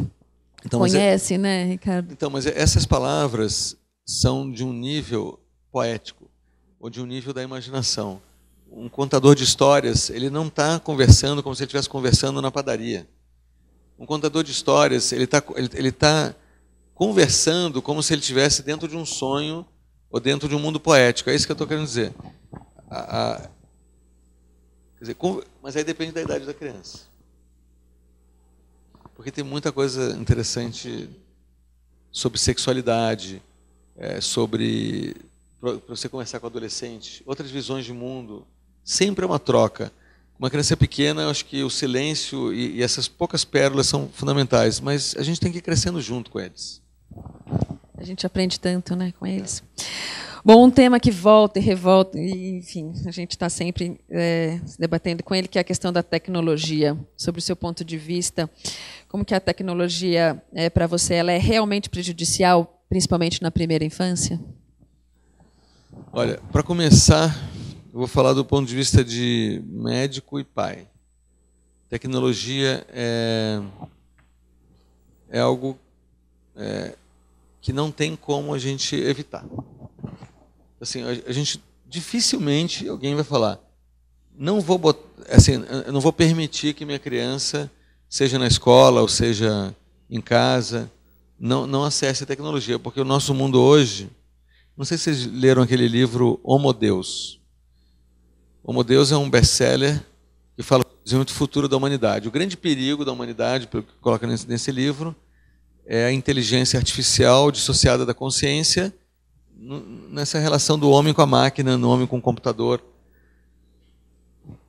então, é conhece, é, né, Ricardo? Então, mas é, essas palavras são de um nível poético ou de um nível da imaginação. Um contador de histórias, ele não está conversando como se ele estivesse conversando na padaria. Um contador de histórias, ele está ele, ele tá conversando como se ele estivesse dentro de um sonho ou dentro de um mundo poético. É isso que eu estou querendo dizer. A, a, dizer com, mas aí depende da idade da criança. Porque tem muita coisa interessante sobre sexualidade, é, sobre para você conversar com adolescentes, outras visões de mundo. Sempre é uma troca. Uma criança pequena, acho que o silêncio e, e, essas poucas pérolas são fundamentais, mas a gente tem que ir crescendo junto com eles. A gente aprende tanto né, com eles. É. Bom, um tema que volta e revolta, e, enfim, a gente está sempre é, se debatendo com ele, que é a questão da tecnologia. Sobre o seu ponto de vista, como que a tecnologia, é, para você, ela é realmente prejudicial, principalmente na primeira infância? Olha, para começar, eu vou falar do ponto de vista de médico e pai. Tecnologia é, é algo é, que não tem como a gente evitar. Assim, a, gente dificilmente alguém vai falar, não vou botar, assim, eu não vou permitir que minha criança seja na escola ou seja em casa, não, não acesse a tecnologia, porque o nosso mundo hoje não sei se vocês leram aquele livro Homo Deus. Homo Deus é um best-seller que fala o futuro da humanidade. O grande perigo da humanidade, pelo que coloca nesse, nesse livro, é a inteligência artificial dissociada da consciência, nessa relação do homem com a máquina, do homem com o computador.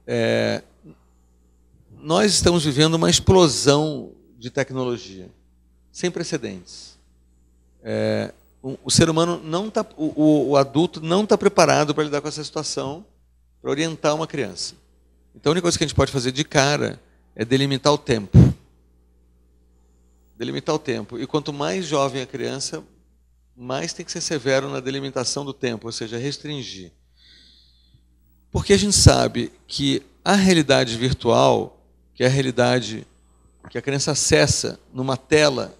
É, nós estamos vivendo uma explosão de tecnologia sem precedentes. É, o, o ser humano não tá, o, o adulto não está preparado para lidar com essa situação, para orientar uma criança. Então a única coisa que a gente pode fazer de cara é delimitar o tempo. Delimitar o tempo. E quanto mais jovem a criança, mais tem que ser severo na delimitação do tempo, ou seja, restringir. Porque a gente sabe que a realidade virtual, que é a realidade que a criança acessa numa tela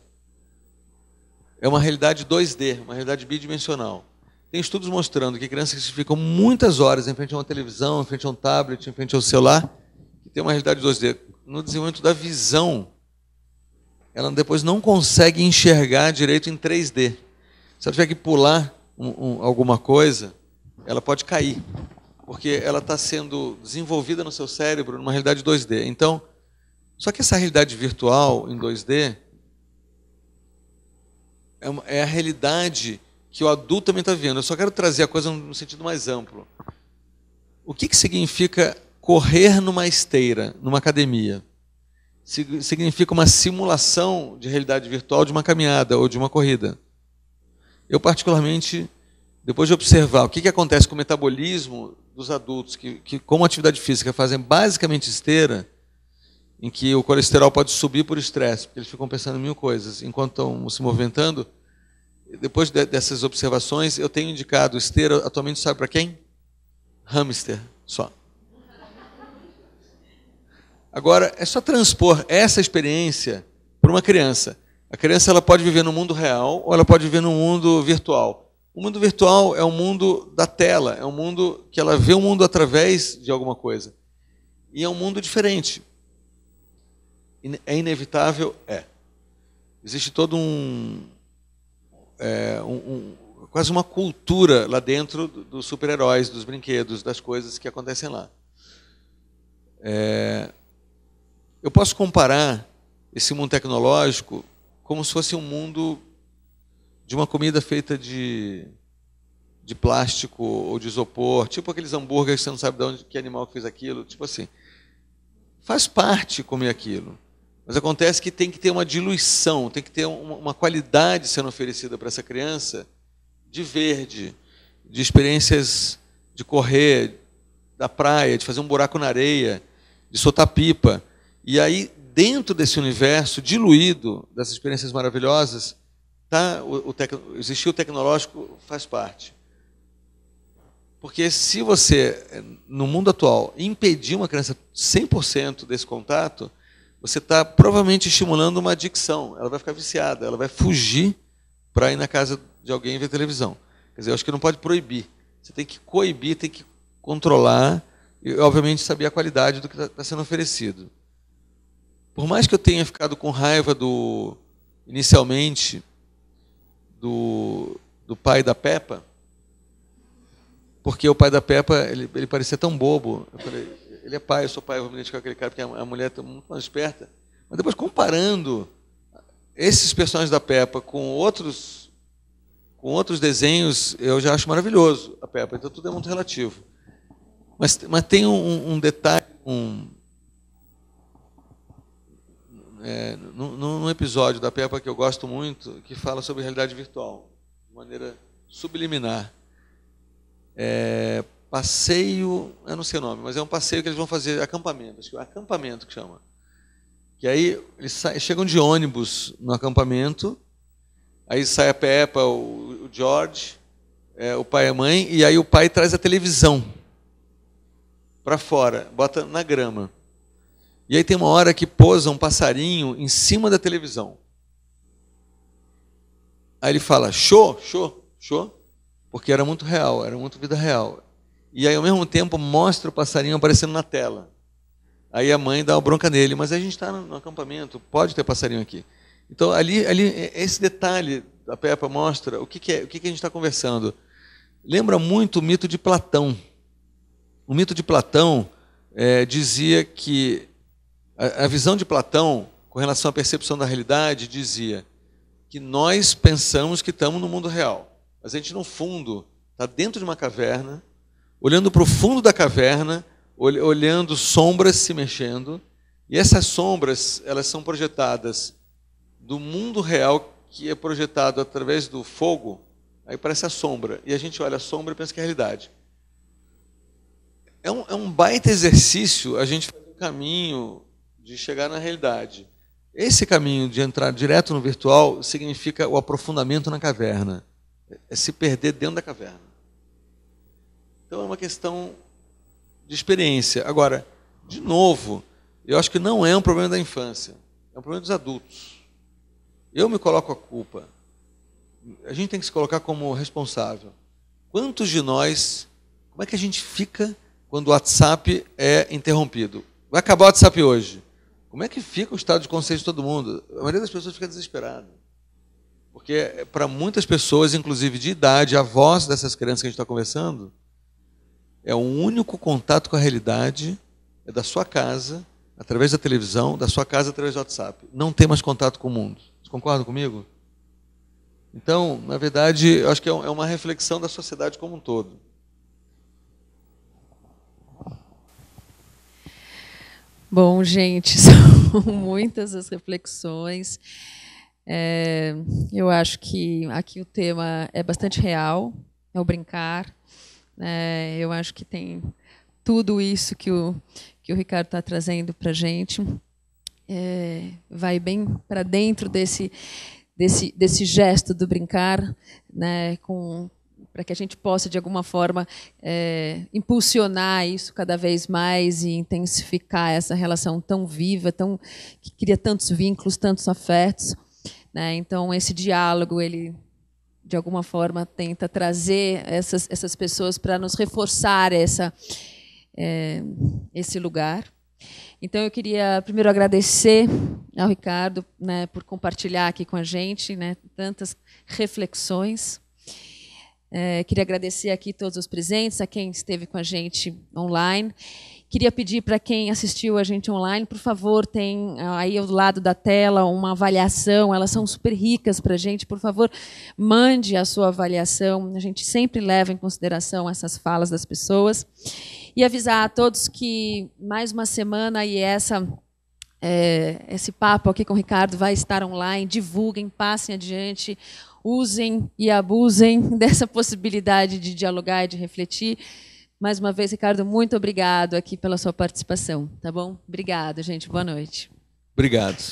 é uma realidade 2D, uma realidade bidimensional. Tem estudos mostrando que crianças que ficam muitas horas em frente a uma televisão, em frente a um tablet, em frente ao celular, que tem uma realidade 2D. No desenvolvimento da visão, ela depois não consegue enxergar direito em 3D. Se ela tiver que pular um, um, alguma coisa, ela pode cair, porque ela está sendo desenvolvida no seu cérebro numa realidade 2D. Então, só que essa realidade virtual em 2D, é, é a realidade que o adulto também está vendo. Eu só quero trazer a coisa num sentido mais amplo. O que, que significa correr numa esteira, numa academia? Significa uma simulação de realidade virtual de uma caminhada ou de uma corrida. Eu, particularmente, depois de observar o que, que acontece com o metabolismo dos adultos que, que, com atividade física, fazem basicamente esteira, em que o colesterol pode subir por estresse, porque eles ficam pensando em mil coisas. Enquanto estão se movimentando, depois de, dessas observações, eu tenho indicado esteira, atualmente sabe para quem? Hamster, só. Agora, é só transpor essa experiência para uma criança. A criança ela pode viver no mundo real ou ela pode viver no mundo virtual. O mundo virtual é o um mundo da tela, é um mundo que ela vê o mundo através de alguma coisa. E é um mundo diferente. É inevitável? É. Existe todo um, é, um, um quase uma cultura lá dentro dos super-heróis, dos brinquedos, das coisas que acontecem lá. É, eu posso comparar esse mundo tecnológico como se fosse um mundo de uma comida feita de, de plástico ou de isopor, tipo aqueles hambúrgueres que você não sabe de onde que animal fez aquilo, tipo assim. Faz parte comer aquilo. Mas acontece que tem que ter uma diluição, tem que ter uma qualidade sendo oferecida para essa criança de verde, de experiências de correr da praia, de fazer um buraco na areia, de soltar pipa. E aí, dentro desse universo diluído dessas experiências maravilhosas, tá, o, o tec, existir o tecnológico faz parte. Porque se você, eh, no mundo atual, impedir uma criança 100% desse contato, você está provavelmente estimulando uma adicção. Ela vai ficar viciada, ela vai fugir para ir na casa de alguém e ver televisão. Quer dizer, eu acho que não pode proibir. Você tem que coibir, tem que controlar e, obviamente, saber a qualidade do que está tá sendo oferecido. Por mais que eu tenha ficado com raiva do inicialmente do, do pai da Peppa, porque o pai da Peppa ele, ele parecia tão bobo. Eu falei, ele é pai, eu sou pai, eu vou me identificar com aquele cara, porque a, mulher é muito mais esperta. Mas depois, comparando esses personagens da Peppa com outros, com outros desenhos, eu já acho maravilhoso a Peppa. Então, tudo é muito relativo. Mas, mas tem um, um detalhe, um, é, num, num, episódio da Peppa que eu gosto muito, que fala sobre realidade virtual, de maneira subliminar. É, passeio, eu não sei o nome, mas é um passeio que eles vão fazer, acampamento, acho que é acampamento que chama. E aí eles saem, chegam de ônibus no acampamento, aí sai a Peppa, o, o George, é, o pai e a mãe, e aí o pai traz a televisão para fora, bota na grama. E aí tem uma hora que pousa um passarinho em cima da televisão. Aí ele fala, show, show, show, porque era muito real, era muito vida real e aí ao mesmo tempo mostra o passarinho aparecendo na tela. Aí a mãe dá uma bronca nele, mas a gente está no acampamento, pode ter passarinho aqui. Então ali, ali é, esse detalhe da Peppa mostra o que, que é, o que, que a gente está conversando. Lembra muito o mito de Platão. O mito de Platão é, dizia que a, a visão de Platão com relação à percepção da realidade dizia que nós pensamos que estamos no mundo real, mas a gente no fundo está dentro de uma caverna olhando para o fundo da caverna, olhando sombras se mexendo. E essas sombras, elas são projetadas do mundo real que é projetado através do fogo, aí parece a sombra. E a gente olha a sombra e pensa que é a realidade. É um, é um baita exercício a gente fazer o um caminho de chegar na realidade. Esse caminho de entrar direto no virtual significa o aprofundamento na caverna. É se perder dentro da caverna. Então é uma questão de experiência. Agora, de novo, eu acho que não é um problema da infância, é um problema dos adultos. Eu me coloco a culpa. A gente tem que se colocar como responsável. Quantos de nós, como é que a gente fica quando o WhatsApp é interrompido? Vai acabar o WhatsApp hoje. Como é que fica o estado de consciência de todo mundo? A maioria das pessoas fica desesperada. Porque é, para muitas pessoas, inclusive de idade, a voz dessas crianças que a gente está conversando, é o único contato com a realidade é da sua casa, através da televisão, da sua casa através do WhatsApp. Não tem mais contato com o mundo. Vocês concordam comigo? Então, na verdade, eu acho que é, é uma reflexão da sociedade como um todo. Bom, gente, [laughs] são muitas as reflexões. É, eu acho que aqui o tema é bastante real, é o brincar. É, eu acho que tem tudo isso que o, que o Ricardo está trazendo para a gente. É, vai bem para dentro desse, desse, desse gesto do brincar, né, para que a gente possa, de alguma forma, é, impulsionar isso cada vez mais e intensificar essa relação tão viva, tão, que cria tantos vínculos, tantos afetos. Né? Então, esse diálogo, ele de alguma forma, tenta trazer essas, essas pessoas para nos reforçar essa, é, esse lugar. Então, eu queria primeiro agradecer ao Ricardo né, por compartilhar aqui com a gente né, tantas reflexões. É, queria agradecer aqui todos os presentes, a quem esteve com a gente online. Queria pedir para quem assistiu a gente online, por favor, tem ah, aí ao lado da tela uma avaliação. Elas são super ricas para a gente. Por favor, mande a sua avaliação. A gente sempre leva em consideração essas falas das pessoas. E avisar a todos que mais uma semana e essa é, esse papo aqui com o Ricardo vai estar online. Divulguem, passem adiante, usem e abusem [laughs] dessa possibilidade de dialogar e de refletir. Mais uma vez, Ricardo, muito obrigado aqui pela sua participação, tá bom? Obrigado, gente. Boa noite. Obrigado.